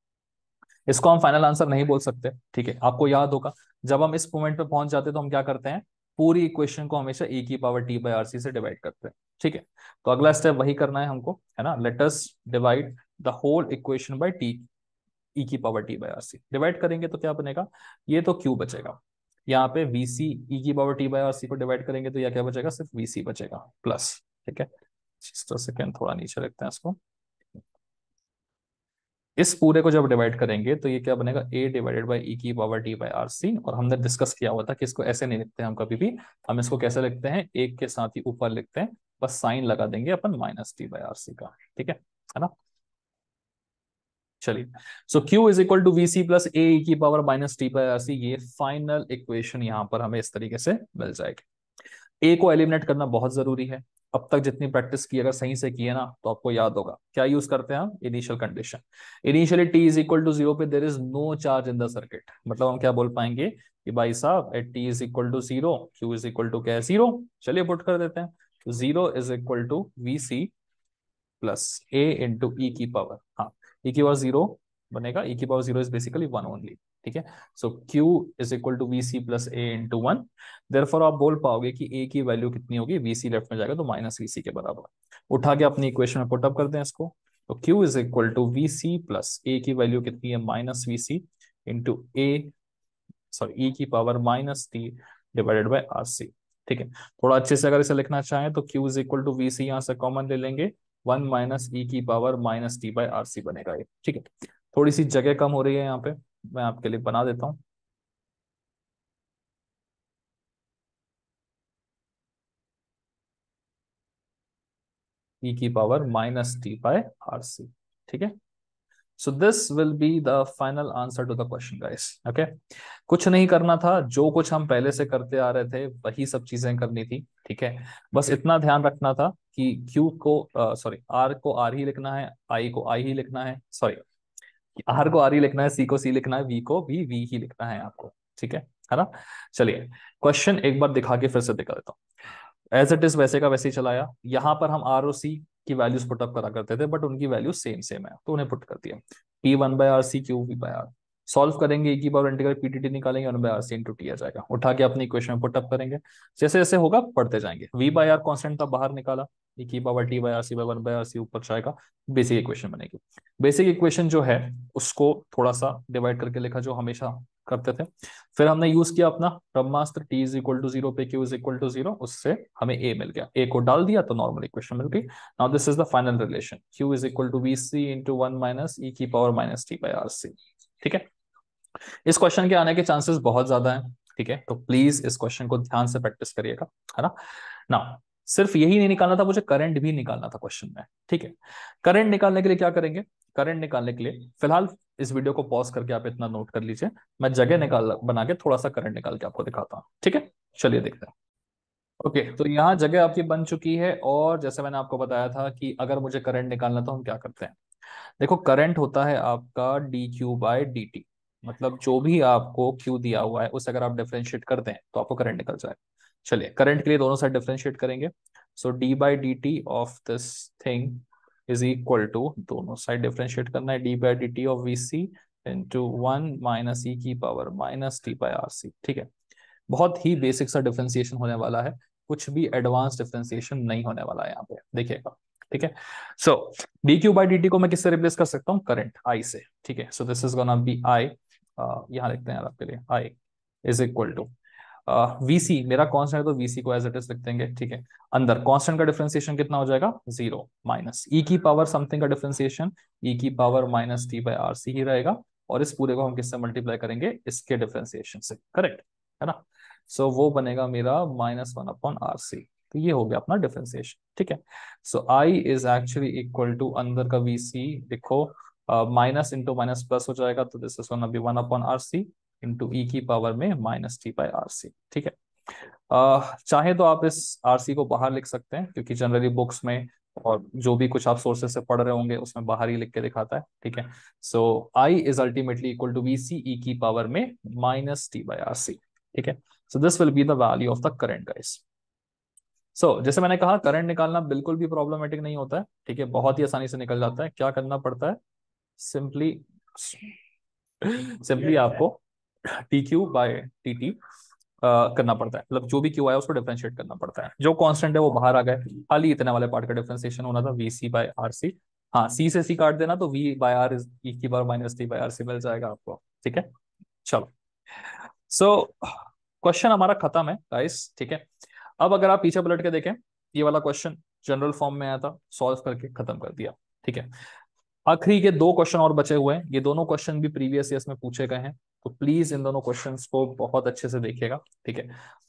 इसको हम फाइनल आंसर नहीं बोल सकते ठीक है आपको याद होगा जब हम इस मोमेंट पे पहुंच जाते तो हम क्या करते हैं पूरी इक्वेशन को हमेशा ए e की power T by R C से डिवाइड करते हैं ठीक है तो अगला स्टेप वही करना है हमको है ना let's divide the whole equation by T ई की power T by R C divide करेंगे तो क्या बनेगा ये तो क्यू बचेगा यहाँ पे वी सी ई की power T by R C को डिवाइड करेंगे तो यह क्या बचेगा सिर्फ वी सी बचेगा प्लस ठीक है सेकेंड थोड़ा नीचे रखते हैं इसको इस पूरे को जब डिवाइड करेंगे तो ये क्या बनेगा ए डिवाइडेड बाई ई की power D by R C और हमने डिस्कस किया हुआ था कि इसको ऐसे नहीं लिखते हैं हम कभी भी हम इसको कैसे लिखते हैं एक के साथ ही ऊपर लिखते हैं बस साइन लगा देंगे अपन minus T by R C का ठीक है है ना चलिए so Q is equal to V C plus A की power minus T plus R C ये फाइनल इक्वेशन यहाँ पर हमें इस तरीके से मिल जाएगी ए को एलिमिनेट करना बहुत जरूरी है अब तक जितनी प्रैक्टिस की अगर सही से की है ना तो आपको याद होगा क्या यूज करते हैं हम initial condition initially T is equal to zero पे there is no charge in the circuit मतलब हम क्या बोल पाएंगे कि भाई साहब at T is equal to zero Q is equal to क्या जीरो चलिए पुट कर देते हैं zero is equal to V C plus A into ई की पावर हाँ e की पावर जीरो बनेगा e की power zero is basically one only ठीक है so q is equal to V C plus A into one therefore आप बोल पाओगे कि a की वैल्यू कितनी होगी वी सी लेफ्ट में जाएगा तो माइनस वी सी के बराबर उठा के अपनी इक्वेशन में पुटअप करते हैं इसको तो q is equal to V C plus A की वैल्यू कितनी है minus V C into A sorry e की power minus T divided by R C ठीक है थोड़ा अच्छे से अगर इसे लिखना चाहें तो q is equal to V C यहाँ से कॉमन ले लेंगे वन माइनस ई की power minus T by R C बनेगा ये ठीक है थोड़ी सी जगह कम हो रही है यहाँ पे मैं आपके लिए बना देता हूँ ई की power minus T by R C ठीक है so this will be the final answer to the question guys okay कुछ नहीं करना था जो कुछ हम पहले से करते आ रहे थे वही सब चीजें करनी थी ठीक है बस इतना ध्यान रखना था कि क्यू को सॉरी uh, आर को आर ही लिखना है आई को आई ही लिखना है सॉरी आर को आर ही लिखना है सी को सी लिखना है वी को वी वी ही लिखना है आपको ठीक है है ना चलिए क्वेश्चन एक बार दिखा के फिर से दिखा देता हूँ एज इट इज वैसे का वैसे ही चलाया यहाँ पर हम आर ओ सी की वैल्यूज पुट अप करा करते थे बट उनकी वैल्यू सेम सेम है तो उन्हें पुट कर दिया P one by R C Q V by R solve करेंगे एक ही बार इंटीग्रल पीटीटी निकालेंगे one by R C into T आ जाएगा उठा के अपनी इक्वेशन में पुटअप करेंगे जैसे जैसे होगा पढ़ते जाएंगे वी बाय आर कॉन्स्टेंट था बाहर निकाला एक ही बार T by R C by one by R C ऊपर जाएगा बेसिक इक्वेशन बनेगी बेसिक इक्वेशन जो है उसको थोड़ा सा डिवाइड करके लिखा जो हमेशा करते थे फिर हमने यूज किया अपना ब्रह्मास्त्र T is equal to zero पे Q is equal to zero उससे हमें ए मिल गया ए को डाल दिया तो नॉर्मल इक्वेशन मिल गई now this is the final relation Q is equal to B C into one minus ई की power minus T by R C ठीक है इस क्वेश्चन के आने के चांसेस बहुत ज्यादा है ठीक है तो प्लीज इस क्वेश्चन को ध्यान से प्रैक्टिस करिएगा है ना नाउ सिर्फ यही नहीं निकालना था मुझे करंट भी निकालना था क्वेश्चन में ठीक है करंट निकालने के लिए क्या करेंगे करंट निकालने के लिए फिलहाल इस वीडियो को पॉज करके आप इतना नोट कर लीजिए मैं जगह निकाल बना के थोड़ा सा करंट निकाल के आपको दिखाता हूँ ठीक है चलिए देखते हैं ओके तो यहाँ जगह आपकी बन चुकी है और जैसे मैंने आपको बताया था कि अगर मुझे करंट निकालना तो हम क्या करते हैं देखो करंट होता है आपका D Q by D T मतलब जो भी आपको क्यू दिया हुआ है उसे अगर आप डिफ्रेंशिएट करते हैं तो आपको करंट निकल जाएगा चलिए करंट के लिए दोनों साइड डिफ्रेंशिएट करेंगे so D by D T of this thing is equal to दोनों साइड डिफ्रेंशिएट करना है D by D T of V C into one minus ई की power minus T by R C ठीक है बहुत ही basic सा differentiation होने वाला है कुछ भी एडवांस डिफ्रेंसिएशन नहीं होने वाला है यहाँ पे देखिएगा ठीक है so D Q by D T को मैं किससे रिप्लेस कर सकता हूँ करंट आई से ठीक है so this is gonna be I यहाँ लिखते हैं आपके लिए I is equal to V C मेरा कॉन्स्टेंट है तो वीसी को एज इट इज लिख देंगे ठीक है अंदर कॉन्स्टेंट का डिफरेंशिएशन कितना हो जाएगा जीरो माइनस ई की पावर समथिंग का डिफरेंशिएशन ई e की power minus T by R C ही रहेगा और इस पूरे को हम किससे मल्टीप्लाई करेंगे इसके डिफरेंशिएशन से करेक्ट है ना सो so, वो बनेगा मेरा minus one upon R C तो ये हो गया अपना डिफरेंशिएशन ठीक है so I is actually equal to अंदर का वी सी लिखो माइनस इंटू माइनस प्लस हो जाएगा तो दिस इज वन अभी one upon R C into ई e की पावर में minus T by R C ठीक है uh, चाहे तो आप इस आर सी को बाहर लिख सकते हैं क्योंकि जनरली बुक्स में और जो भी कुछ आप सोर्सेस से पढ़ रहे होंगे उसमें बाहर ही लिख के दिखाता है ठीक है so I is ultimately equal to V C E की पावर में minus T by R C ठीक है so this will be the value of the current guys so जैसे मैंने कहा करंट निकालना बिल्कुल भी प्रॉब्लमेटिक नहीं होता है ठीक है बहुत ही आसानी से निकल जाता है क्या करना पड़ता है सिंपली सिंपली आपको T Q by T T करना पड़ता है मतलब जो भी क्यू आया उसको डिफ्रेंशिएट करना पड़ता है जो कॉन्स्टेंट है वो बाहर आ गए खाली इतने वाले पार्ट का डिफ्रेंसिएशन होना था V C by R C हाँ सी से सी काट देना तो वी बाय आर ई की बार minus T by R C मिल जाएगा आपको ठीक है चलो सो so, क्वेश्चन हमारा खत्म है गाइस ठीक है अब अगर आप पीछे पलट के देखें ये वाला क्वेश्चन जनरल फॉर्म में आया था सॉल्व करके खत्म कर दिया ठीक है आखिरी के दो क्वेश्चन और बचे हुए हैं ये दोनों क्वेश्चन भी प्रीवियस ईयर में पूछे गए हैं तो प्लीज इन दोनों क्वेश्चन को बहुत अच्छे से देखिएगा ठीक है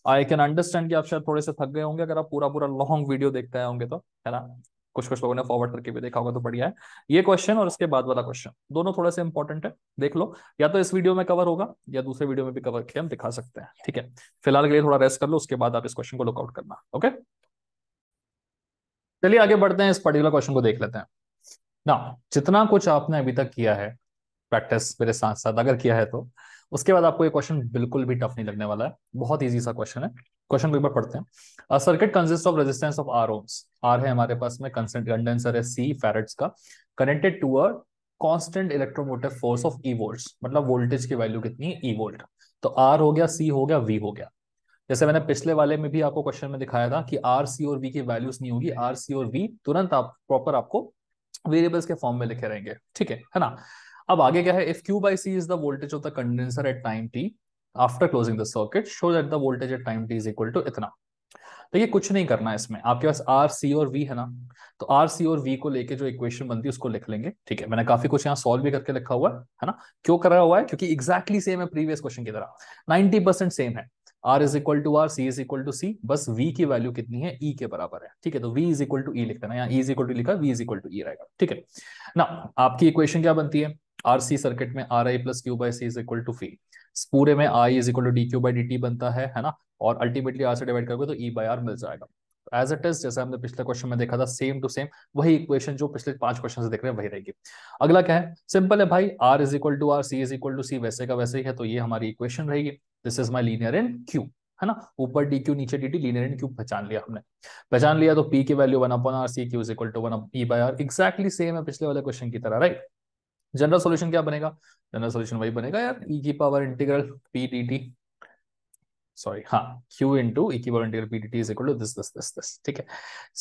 आई कैन अंडरस्टैंड कि आप शायद थोड़े से थक गए होंगे अगर आप पूरा पूरा लॉन्ग वीडियो देखते आए होंगे तो है ना कुछ कुछ लोगों ने फॉरवर्ड करके भी देखा होगा तो बढ़िया है ये क्वेश्चन और इसके बाद वाला क्वेश्चन दोनों थोड़ा सा इंपॉर्टेंट है देख लो या तो इस वीडियो में कवर होगा या दूसरे वीडियो में भी कवर किया हम दिखा सकते हैं ठीक है फिलहाल के लिए थोड़ा रेस्ट कर लो उसके बाद आप इस क्वेश्चन को लुकआउट करना ओके चलिए आगे बढ़ते हैं इस पर्टिकुलर क्वेश्चन को देख लेते हैं ना जितना कुछ आपने अभी तक किया है प्रैक्टिस मेरे साथ साथ अगर किया है तो उसके बाद आपको ये क्वेश्चन बिल्कुल भी टफ नहीं लगने वाला है बहुत ईजी सा क्वेश्चन है क्वेश्चन को एक बार पढ़ते हैं circuit consist of resistance of R ohms R है हमारे पास में कंसेंट कंडेंसर है सी फेरेट्स का connected to a constant electromotive force of E volt मतलब वोल्टेज की वैल्यू कितनी है ई e वोल्ट तो आर हो गया सी हो गया वी हो गया जैसे मैंने पिछले वाले में भी आपको क्वेश्चन में दिखाया था कि आर सी और वी की वैल्यूज नहीं होगी आर सी और वी तुरंत आप प्रॉपर आपको वेरिएबल्स के फॉर्म में लिखे रहेंगे ठीक है है ना अब आगे क्या है if Q by C is the voltage of the condenser at time T after closing the circuit show that the voltage at time T is equal to इतना तो ये कुछ नहीं करना है इसमें आपके पास आर सी और वी है ना तो आर सी और वी को लेके जो इक्वेशन बनती है उसको लिख लेंगे ठीक है मैंने काफी कुछ यहाँ सॉल्व भी करके लिखा हुआ है ना क्यों करा हुआ है क्योंकि एक्जैक्टली सेम है प्रीवियस क्वेश्चन की तरह नाइनटी परसेंट सेम है R is equal to R C is equal to C बस वी की वैल्यू कितनी है ई e के बराबर है ठीक है तो V is equal to E लिखते ना यहाँ इज इक्वल टू लिखा V is equal to E रहेगा ठीक है ना आपकी इक्वेशन क्या बनती है आर सी सर्किट में R I plus Q by C is equal to V पूरे में I is equal to D Q by D T बनता है है ना और अल्टीमेटली आर से डिवाइड करोगे तो ई बाई आर मिल जाएगा एज इट इज जैसे हमने पिछले क्वेश्चन में देखा था सेम टू सेम वही इक्वेशन जो पिछले पांच क्वेश्चन से देख रहे हैं वही रहेगी अगला क्या है सिंपल है भाई R is equal to R C is equal to C वैसे का वैसे ही है तो ये हमारी इक्वेशन रहेगी this is my linear in Q है ना ऊपर डी क्यू नीचे D T linear in Q पहचान लिया हमने पहचान लिया तो पी की वैल्यू वन अपन R C Q is equal to one E by R exactly same है पिछले वाले क्वेश्चन की तरह राइट जनरल सोल्यूशन क्या बनेगा जनरल सोल्यूशन वही बनेगा यार e की power integral P D T sorry हाँ क्यू इन टू की power integral P D T equal to this this this this ठीक है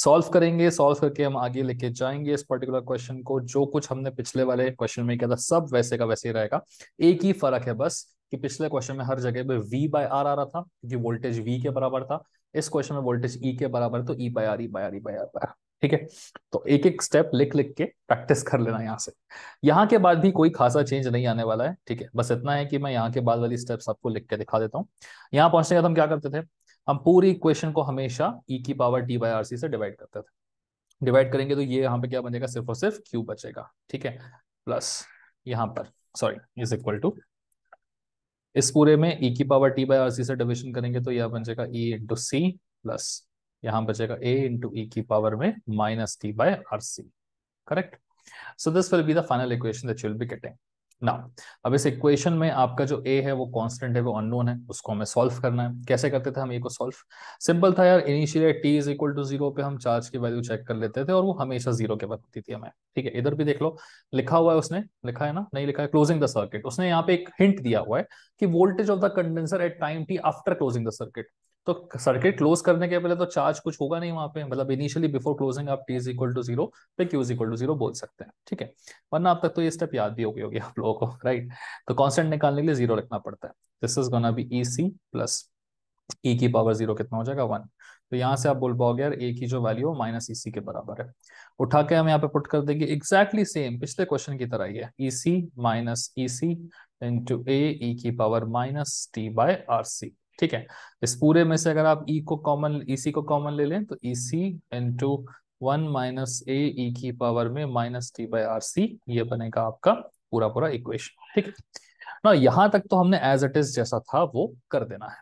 सॉल्व करेंगे सॉल्व करके हम आगे लेके जाएंगे इस पर्टिकुलर क्वेश्चन को जो कुछ हमने पिछले वाले क्वेश्चन में किया था सब वैसे का वैसे ही रहेगा एक ही फर्क है बस कि पिछले क्वेश्चन में हर जगह पे v बाय आर आ रहा था क्योंकि वोल्टेज v के बराबर था इस क्वेश्चन में वोल्टेज e के बराबर तो e by R E by R E by R by ठीक है तो एक एक स्टेप लिख लिख के प्रैक्टिस कर लेना यहाँ से यहाँ के बाद भी कोई खासा चेंज नहीं आने वाला है ठीक है बस इतना है कि मैं यहाँ के बाद वाली स्टेप आपको लिख के दिखा देता हूँ यहाँ पहुंचने का हम क्या करते थे हम पूरी इक्वेशन को हमेशा ई e की power T by R C से डिवाइड करते थे डिवाइड करेंगे तो ये यहाँ पे क्या बनेगा सिर्फ और सिर्फ क्यू बचेगा ठीक है प्लस यहाँ पर सॉरी इज इक्वल टू इस पूरे में ई e की power T by R C से डिविजन करेंगे तो यह बन जाएगा ई इंटू सी प्लस यहां बचेगा a इंटू ई e की पावर में minus T by R C correct so this will be the final equation that you will be getting now अब इस इक्वेशन में आपका जो ए है वो कांस्टेंट है वो अननोन है उसको हमें सॉल्व करना है कैसे करते थे हम ए को सॉल्व सिंपल था यार initially T is equal to zero पे हम चार्ज की वैल्यू चेक कर लेते थे और वो हमेशा जीरो के बाद होती थी हमें ठीक है इधर भी देख लो लिखा हुआ है उसने लिखा है ना नहीं लिखा है क्लोजिंग द सर्किट उसने यहाँ पे एक हिंट दिया हुआ है कि voltage of the condenser at time T after closing the circuit तो सर्किट क्लोज करने के पहले तो चार्ज कुछ होगा नहीं वहां पे मतलब इनिशियली बिफोर क्लोजिंग आप T is equal to zero पे Q is equal to zero बोल सकते हैं ठीक है वरना अब तक तो ये स्टेप याद भी हो गई होगी आप लोगों को राइट तो कॉन्स्टेंट निकालने के लिए जीरो रखना पड़ता है this is gonna be E C plus E की पावर जीरो कितना हो जाएगा वन तो यहाँ से आप बोल पाओगे यार ए की जो वैल्यू है माइनस ई सी के बराबर है उठा के हम यहाँ पे पुट कर देंगे एग्जैक्टली सेम पिछले क्वेश्चन की तरह ही है ई सी minus E C into A E की power minus T by R C ठीक है इस पूरे में से अगर आप ई e को कॉमन ईसी e को कॉमन ले लें तो E C to one minus A E की पावर में minus T by R C ये बनेगा आपका पूरा पूरा इक्वेशन ठीक है ना यहां तक तो हमने एज इट इज जैसा था वो कर देना है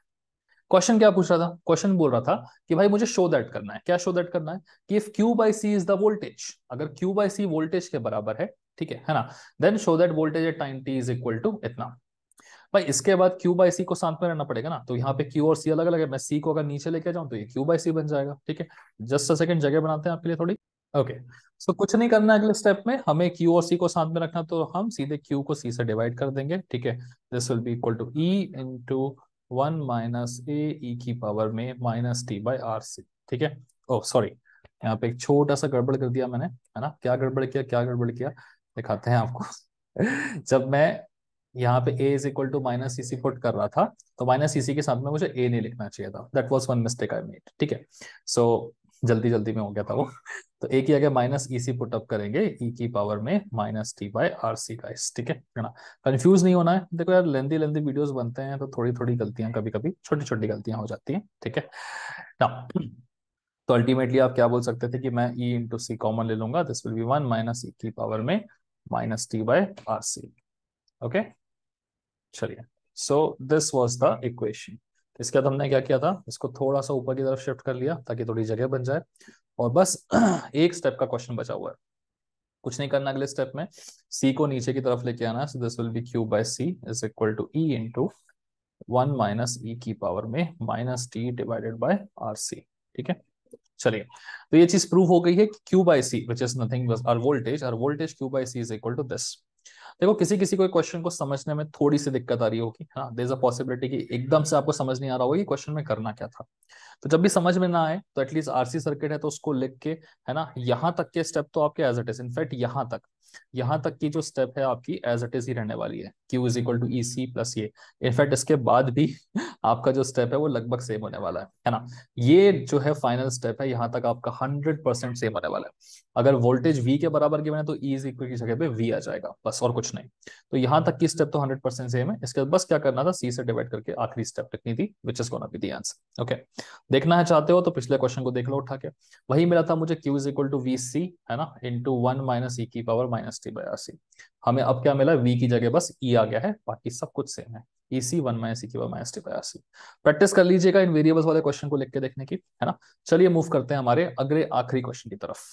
क्वेश्चन क्या पूछ रहा था क्वेश्चन बोल रहा था कि भाई मुझे शो दैट करना है क्या शो दैट करना है कि if Q by C is the voltage अगर क्यू बाई सी वोल्टेज के बराबर है ठीक है है ना then show that voltage at time T is equal to इतना भाई इसके बाद क्यू बाई सी को साथ में रहना पड़ेगा ना तो यहाँ पे क्यू और सी अलग अलग है मैं सी को अगर नीचे लेके जाऊँ तो ये क्यू बाई सी बन जाएगा ठीक है जस्ट अ सेकंड जगह बनाते हैं आपके लिए थोड़ी ओके okay. सो so, कुछ नहीं करना है अगले स्टेप में हमें क्यू और सी को साथ में रखना तो हम सीधे क्यू को सी से डिवाइड कर देंगे ठीक है this will be equal to E into one minus A E की पावर में minus T by R C ठीक है ओ oh, सॉरी यहाँ पे एक छोटा सा गड़बड़ कर दिया मैंने है ना क्या गड़बड़ किया क्या गड़बड़ किया दिखाते हैं आपको जब मैं यहाँ पे A is equal to minus C C put कर रहा था तो माइनस सी सी के साथ में मुझे ए नहीं लिखना चाहिए था that was one mistake I made ठीक है सो so, जल्दी जल्दी में हो गया था वो तो ए की आगे minus E C put up करेंगे ई e की पावर में minus T by R C guys ठीक है ना कंफ्यूज नहीं होना है देखो यार लेंदी लेंदी वीडियोस बनते हैं तो थोड़ी थोड़ी गलतियां कभी कभी छोटी छोटी गलतियां हो जाती हैं ठीक है ना तो अल्टीमेटली आप क्या बोल सकते थे कि मैं ई इंटू सी कॉमन ले लूंगा this will be one minus ई की पावर में minus T by R C okay चलिए so this was the equation इसके बाद हमने क्या किया था इसको थोड़ा सा ऊपर की तरफ शिफ्ट कर लिया ताकि थोड़ी जगह बन जाए और बस एक स्टेप का क्वेश्चन बचा हुआ है कुछ नहीं करना अगले स्टेप में सी को नीचे की तरफ लेके आना so this will be Q by C is equal to E to one minus ई की पावर में minus T divided by R C ठीक है चलिए तो ये चीज प्रूव हो गई है Q by C which is nothing our voltage our voltage Q by C is equal to this देखो किसी किसी को क्वेश्चन को समझने में थोड़ी सी दिक्कत आ रही होगी हाँ देर अ पॉसिबिलिटी कि एकदम से आपको समझ नहीं आ रहा होगा कि क्वेश्चन में करना क्या था तो जब भी समझ में ना आए तो एटलीस्ट आरसी सर्किट है तो उसको लिख के है ना यहाँ तक के स्टेप तो आपके एज इट इज इनफैक्ट यहाँ तक यहाँ तक की जो स्टेप है आपकी एज इट इज ही रहने वाली है Q is equal to E C plus ये इनफैक्ट इसके बाद भी आपका जो स्टेप है वो लगभग सेम होने वाला है है ना ये जो है फाइनल स्टेप है यहाँ तक आपका हंड्रेड परसेंट सेम होने वाला है अगर वोल्टेज वी के बराबर की बने तो ई इज इक्वल की जगह पे वी आ जाएगा बस और कुछ नहीं तो यहां तक की स्टेप तो हंड्रेड परसेंट सेम है इसके बस क्या करना था सी से डिवाइड करके आखिरी स्टेप लिखनी थी which is gonna the answer okay देखना है चाहते हो तो पिछले क्वेश्चन को देख लो उठा के वही मिला था मुझे Q is equal to V C है ना इंटू वन माइनस ई की power minus T by C हमें अब क्या मिला वी की जगह बस ई e आ गया है बाकी सब कुछ सेम है वन माइनस ई की पावर माइनस टी प्रैक्टिस कर लीजिएगा इन वेरिएबल्स वाले क्वेश्चन को लिख के देखने की है ना चलिए मूव करते हैं हमारे अगले आखिरी क्वेश्चन की तरफ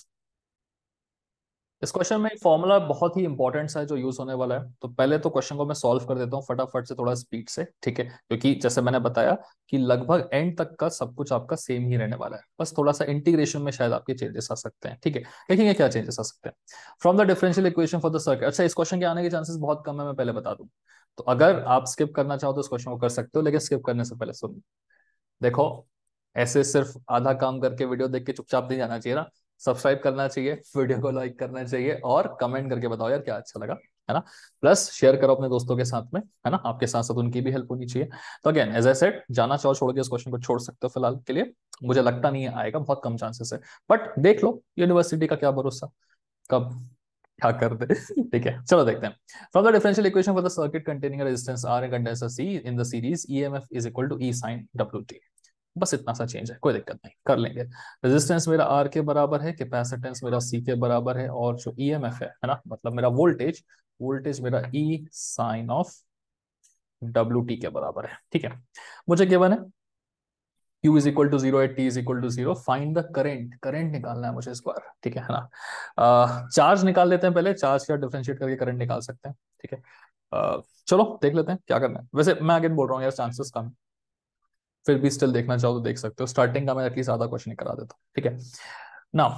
इस क्वेश्चन में एक फॉर्मूला बहुत ही इंपॉर्टेंट सा है जो यूज होने वाला है तो पहले तो क्वेश्चन को मैं सॉल्व कर देता हूँ फटाफट से थोड़ा स्पीड से ठीक है क्योंकि जैसे मैंने बताया कि लगभग एंड तक का सब कुछ आपका सेम ही रहने वाला है बस थोड़ा सा इंटीग्रेशन में शायद आपके चेंजेस आ सकते हैं ठीक है देखेंगे क्या चेंजेस आ सकते हैं from the differential equation for the circuit अच्छा इस क्वेश्चन के आने के चांसेस बहुत कम है मैं पहले बता दू तो अगर आप स्किप करना चाहो तो इस क्वेश्चन को कर सकते हो लेकिन स्किप करने से पहले सुन देखो ऐसे सिर्फ आधा काम करके वीडियो देख के चुपचाप नहीं जाना चाहिए ना सब्सक्राइब करना चाहिए वीडियो को लाइक करना चाहिए और कमेंट करके बताओ यार क्या अच्छा लगा है ना प्लस शेयर करो अपने दोस्तों के साथ में है ना आपके साथ साथ उनकी भी हेल्प होनी चाहिए तो अगेन एज ए सेट जाना चाहो छोड़ के इस क्वेश्चन को छोड़ सकते हो फिलहाल के लिए मुझे लगता नहीं है आएगा बहुत कम चांसेस है बट देख लो यूनिवर्सिटी का क्या भरोसा कब क्या कर दे ठीक है चलो देखते हैं from the differential equation for the circuit containing resistance R and condenser C in the series EMF is equal to E sine W T बस इतना सा चेंज है कोई दिक्कत नहीं कर लेंगे रेजिस्टेंस मेरा आर के बराबर है कैपेसिटेंस मेरा सी के बराबर है और जो ई एम एफ है है ना मतलब मेरा वोल्टेज वोल्टेज मेरा E sine of W T के बराबर है ठीक है मुझे केवन है Q is equal to zero, T is equal to zero. Find the current. Current निकालना है मुझे इस बार ठीक है ना आ, चार्ज निकाल लेते हैं पहले चार्ज का डिफ्रेंशिएट करके करंट निकाल सकते हैं ठीक है आ, चलो देख लेते हैं क्या करना है वैसे मैं आगे बोल रहा हूँ यार चांसेस कम फिर भी स्टिल देखना चाहो तो देख सकते हो स्टार्टिंग का मैं एटलीस्ट आधा क्वेश्चन ही करा देता हूँ ठीक है ना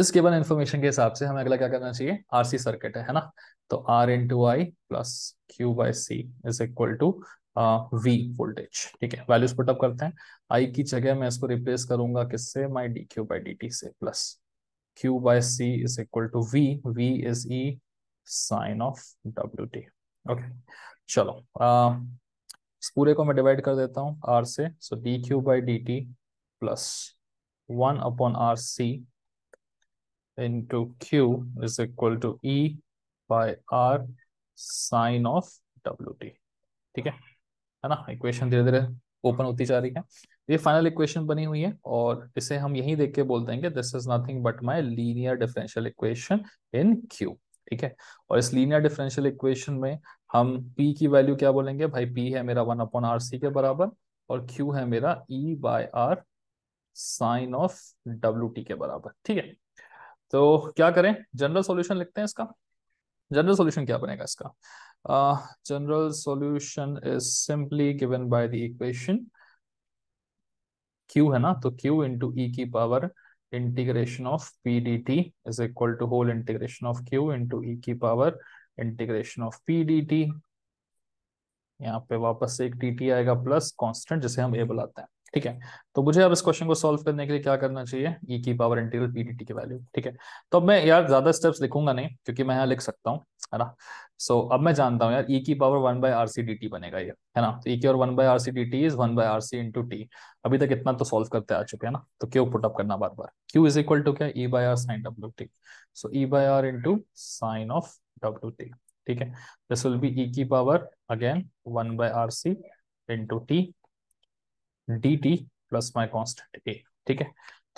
इस केवल इन्फॉर्मेशन के हिसाब से हमें अगला क्या करना चाहिए आरसी सर्किट है है ना तो R into I plus Q by C is equal to V voltage ठीक है वैल्यूज पुटअप करते हैं आई की जगह मैं इसको रिप्लेस करूंगा किससे my D Q by D T से plus Q by C is equal to V V is E sine of W T okay चलो uh, इस पूरे को मैं डिवाइड कर देता हूँ आर से so D Q by D T plus one upon R C into Q is equal to E by R sine of W T ठीक है है ना इक्वेशन धीरे धीरे ओपन होती जा रही है ये फाइनल इक्वेशन बनी हुई है और इसे हम यही देख के बोल देंगे this is nothing but my linear differential equation in Q ठीक है और इस लीनियर डिफरेंशियल इक्वेशन में हम पी की वैल्यू क्या बोलेंगे भाई पी है मेरा वन अपॉन आर सी के बराबर और क्यू है मेरा E by R sine of W T के बराबर ठीक है तो क्या करें जनरल सॉल्यूशन लिखते हैं इसका जनरल सॉल्यूशन क्या बनेगा इसका general solution is simply given by the equation q है ना तो q इंटू ई e की power integration of P D T is equal to whole integration of q into E e की power integration of P D T यहाँ पे वापस से एक डी टी आएगा प्लस कांस्टेंट जिसे हम ए बुलाते हैं ठीक है तो मुझे अब इस क्वेश्चन को सॉल्व करने के लिए क्या करना चाहिए ई e की पावर इंटीग्रल टी की वैल्यू ठीक है तो अब मैं यार ज्यादा स्टेप्स लिखूंगा नहीं क्योंकि मैं यहाँ लिख सकता हूँ है ना सो so, अब मैं जानता हूँ यार ई e की power one by R C D T बनेगा ये है ना ई e की और one by R C D T is one by R C into T अभी तक इतना तो सॉल्व करते आ चुके हैं ना तो क्यों पुटअप करना बार बार क्यू इज इक्वल टू क्या E by R sine W T so E by R into sine of W T ठीक है दिस विल बी ई की power again one by R C into T D T plus my constant A ठीक है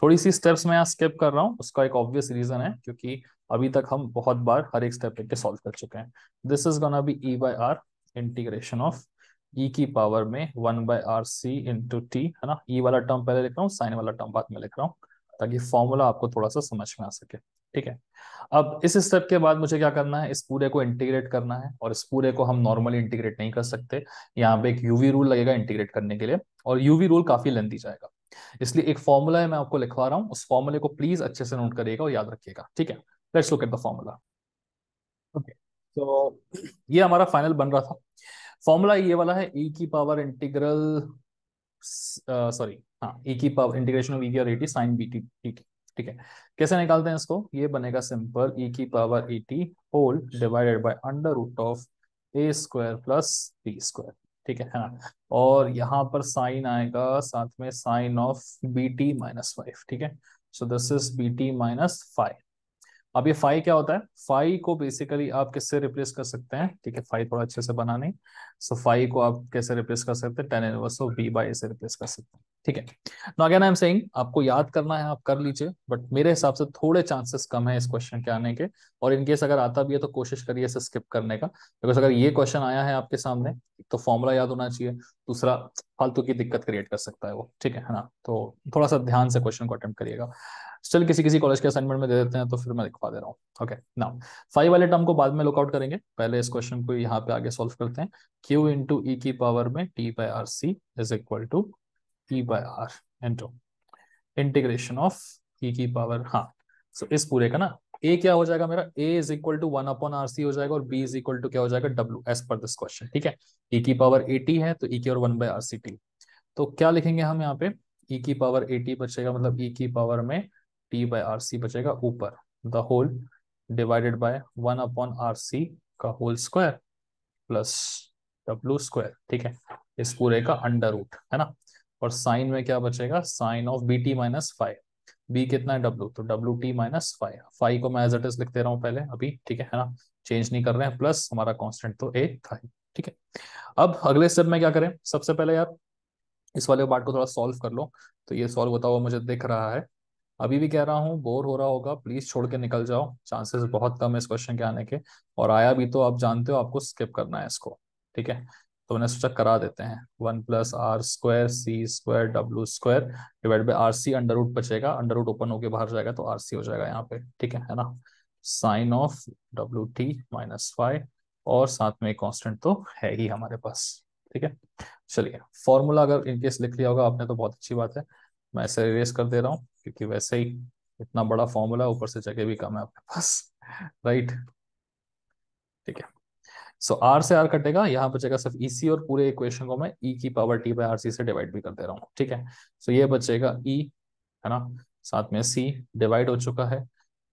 थोड़ी सी steps मैं यहाँ skip कर रहा हूँ उसका एक ऑब्वियस रीजन है क्योंकि अभी तक हम बहुत बार हर एक स्टेप लेके सॉल्व कर चुके हैं this is gonna be E by R integration of E की पावर में one by R C into T है ना ई e वाला टर्म पहले लिख रहा हूँ साइन वाला टर्म बाद में लिख रहा हूँ ताकि फॉर्मूला आपको थोड़ा सा समझ में आ सके ठीक है अब इस स्टेप के बाद मुझे क्या करना है इस पूरे को इंटीग्रेट करना है और इस पूरे को हम नॉर्मली इंटीग्रेट नहीं कर सकते यहाँ पे एक यूवी रूल लगेगा इंटीग्रेट करने के लिए और यूवी रूल काफी लेंथी जाएगा इसलिए एक फॉर्मूला है मैं आपको लिखवा रहा हूँ उस फॉर्मूले को प्लीज अच्छे से नोट करिएगा और याद रखिएगा ठीक है let's look at the formula okay तो ये हमारा फाइनल बन रहा था फॉर्मूला ये वाला है ई e की पावर इंटीग्रल सॉरी हाँ ई e की पावर इंटीग्रेशन ऑफ ई की साइन बी टी टी ठीक है कैसे निकालते हैं इसको ये बनेगा सिंपल e की power A T whole divided by under root of A square plus B square ठीक है ना और यहाँ पर साइन आएगा साथ में sine of B T minus five ठीक है so this is B T minus five अब ये फाइव क्या होता है फाइव को बेसिकली आप किससे रिप्लेस कर सकते हैं ठीक है फाइव थोड़ा अच्छे से बनाने सो so, फाइव को आप कैसे रिप्लेस कर सकते हैं tan inverse of B by से रिप्लेस कर सकते हैं ठीक है no again I am saying आपको याद करना है आप कर लीजिए बट मेरे हिसाब से थोड़े चांसेस कम है इस क्वेश्चन के आने के और इनकेस अगर आता भी है तो कोशिश करिए इसे स्किप करने का बिकॉज तो अगर ये क्वेश्चन आया है आपके सामने तो फॉर्मूला याद होना चाहिए दूसरा फालतू की दिक्कत क्रिएट कर सकता है वो ठीक है ना तो थोड़ा सा ध्यान से क्वेश्चन को अटेम्प्ट करिएगा स्टिल किसी किसी कॉलेज के असाइनमेंट में दे देते हैं तो फिर मैं दिखवा दे रहा हूँ ओके ना फाइव वाले टर्म को बाद में लुकआउट करेंगे पहले इस क्वेश्चन को यहाँ पे आगे सॉल्व करते हैं क्यू इंटू ई की पावर में T by R C is equal to E by R into integration of E की पावर हाँ सो so, इस पूरे का ना ए क्या हो जाएगा मेरा A is equal to one upon R C हो जाएगा और बी इज इक्वल टू क्या हो जाएगा W as per this question ठीक है ई e की पावर ए टी है तो ई e की और one by R C T तो क्या लिखेंगे हम यहाँ पे ई e की पावर ए टी बचेगा मतलब ई की पावर में टी बाय आर सी बचेगा ऊपर the whole divided by one upon R C का whole square plus W square ठीक है इस पूरे का अंडर रूट है ना और साइन में क्या बचेगा sine of B T minus five B कितना है डब्ल्यू तो W T minus five five को मैं एज एट इज लिख दे रहा हूँ पहले अभी ठीक है ना चेंज नहीं कर रहे हैं प्लस हमारा कॉन्स्टेंट तो ए था ठीक है अब अगले स्टेप में क्या करें सबसे पहले यार इस वाले पार्ट को थोड़ा सॉल्व कर लो तो ये सॉल्व होता हुआ मुझे दिख रहा है अभी भी कह रहा हूँ बोर हो रहा होगा प्लीज छोड़ के निकल जाओ चांसेस बहुत कम है इस क्वेश्चन के आने के और आया भी तो आप जानते हो आपको स्किप करना है इसको ठीक है तो उन्हें सोचा करा देते हैं one plus R square C square W square divide by R C under root बचेगा अंडर रूट ओपन होकर बाहर जाएगा तो आर सी हो जाएगा यहाँ पे ठीक है है ना sine of W T minus five और साथ में कॉन्स्टेंट तो है ही हमारे पास ठीक है चलिए फॉर्मूला अगर इनकेस लिख लिया होगा आपने तो बहुत अच्छी बात है मैं इसे रिवेस कर दे रहा हूँ क्योंकि वैसे ही इतना बड़ा फॉर्मूला ऊपर से जगह भी कम है आपके पास राइट ठीक है सो so, आर से आर कटेगा यहाँ बचेगा सिर्फ ई e सी और पूरे इक्वेशन को मैं ई e की power T by R C से डिवाइड भी कर दे रहा हूँ ठीक है सो so, ये बचेगा ई e, है ना साथ में सी डिवाइड हो चुका है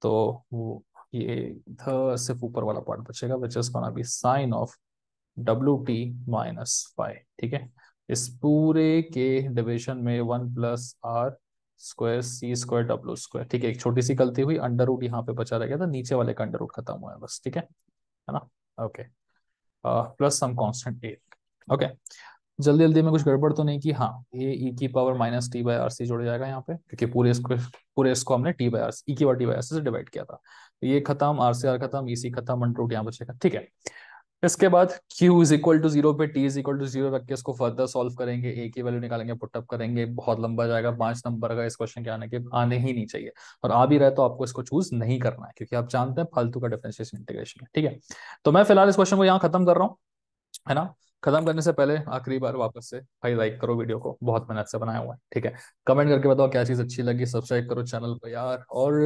तो ये सिर्फ ऊपर वाला पार्ट बचेगा विच इज अभी sine of W T minus five ठीक है इस पूरे के डिविजन में one plus R square C square W square ठीक है एक छोटी सी गलती हुई अंडर रूट यहाँ पे बचा रह गया था नीचे वाले का अंडर रूट खत्म हुआ है बस ठीक है है ना okay plus some constant A okay जल्दी जल्दी में कुछ गड़बड़ तो नहीं की हाँ ए ई e की power minus T by R C जोड़ जाएगा यहाँ पे क्योंकि पूरे इसको पूरे इसको हमने टी बाई आर ई की power T by R C से डिवाइड किया था ये खत्म आर सी आर खत्म ई e सी खत्म अंडर यहाँ बचेगा ठीक है इसके बाद Q is equal to zero पे T is equal to zero रख के इसको फर्दर सॉल्व करेंगे A की वैल्यू निकालेंगे पुटअप करेंगे बहुत लंबा जाएगा पांच नंबर का इस क्वेश्चन के आने के आने ही नहीं चाहिए और आ भी रहे तो आपको इसको चूज नहीं करना है क्योंकि आप जानते हैं फालतू का डिफ्रेंशिएशन इंटीग्रेशन है ठीक है तो मैं फिलहाल इस क्वेश्चन को यहाँ खत्म कर रहा हूँ है ना खत्म करने से पहले आखिरी बार वापस से भाई लाइक करो वीडियो को बहुत मेहनत से बनाया हुआ है ठीक है कमेंट करके बताओ क्या चीज अच्छी लगी सब्सक्राइब करो चैनल को यार और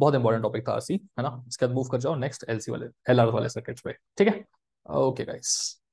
बहुत इंपॉर्टेंट टॉपिक था आरसी है ना इसके बाद मूव कर जाओ नेक्स्ट एलसी वाले एलआर वाले सर्किट पे ठीक है ओके गाइस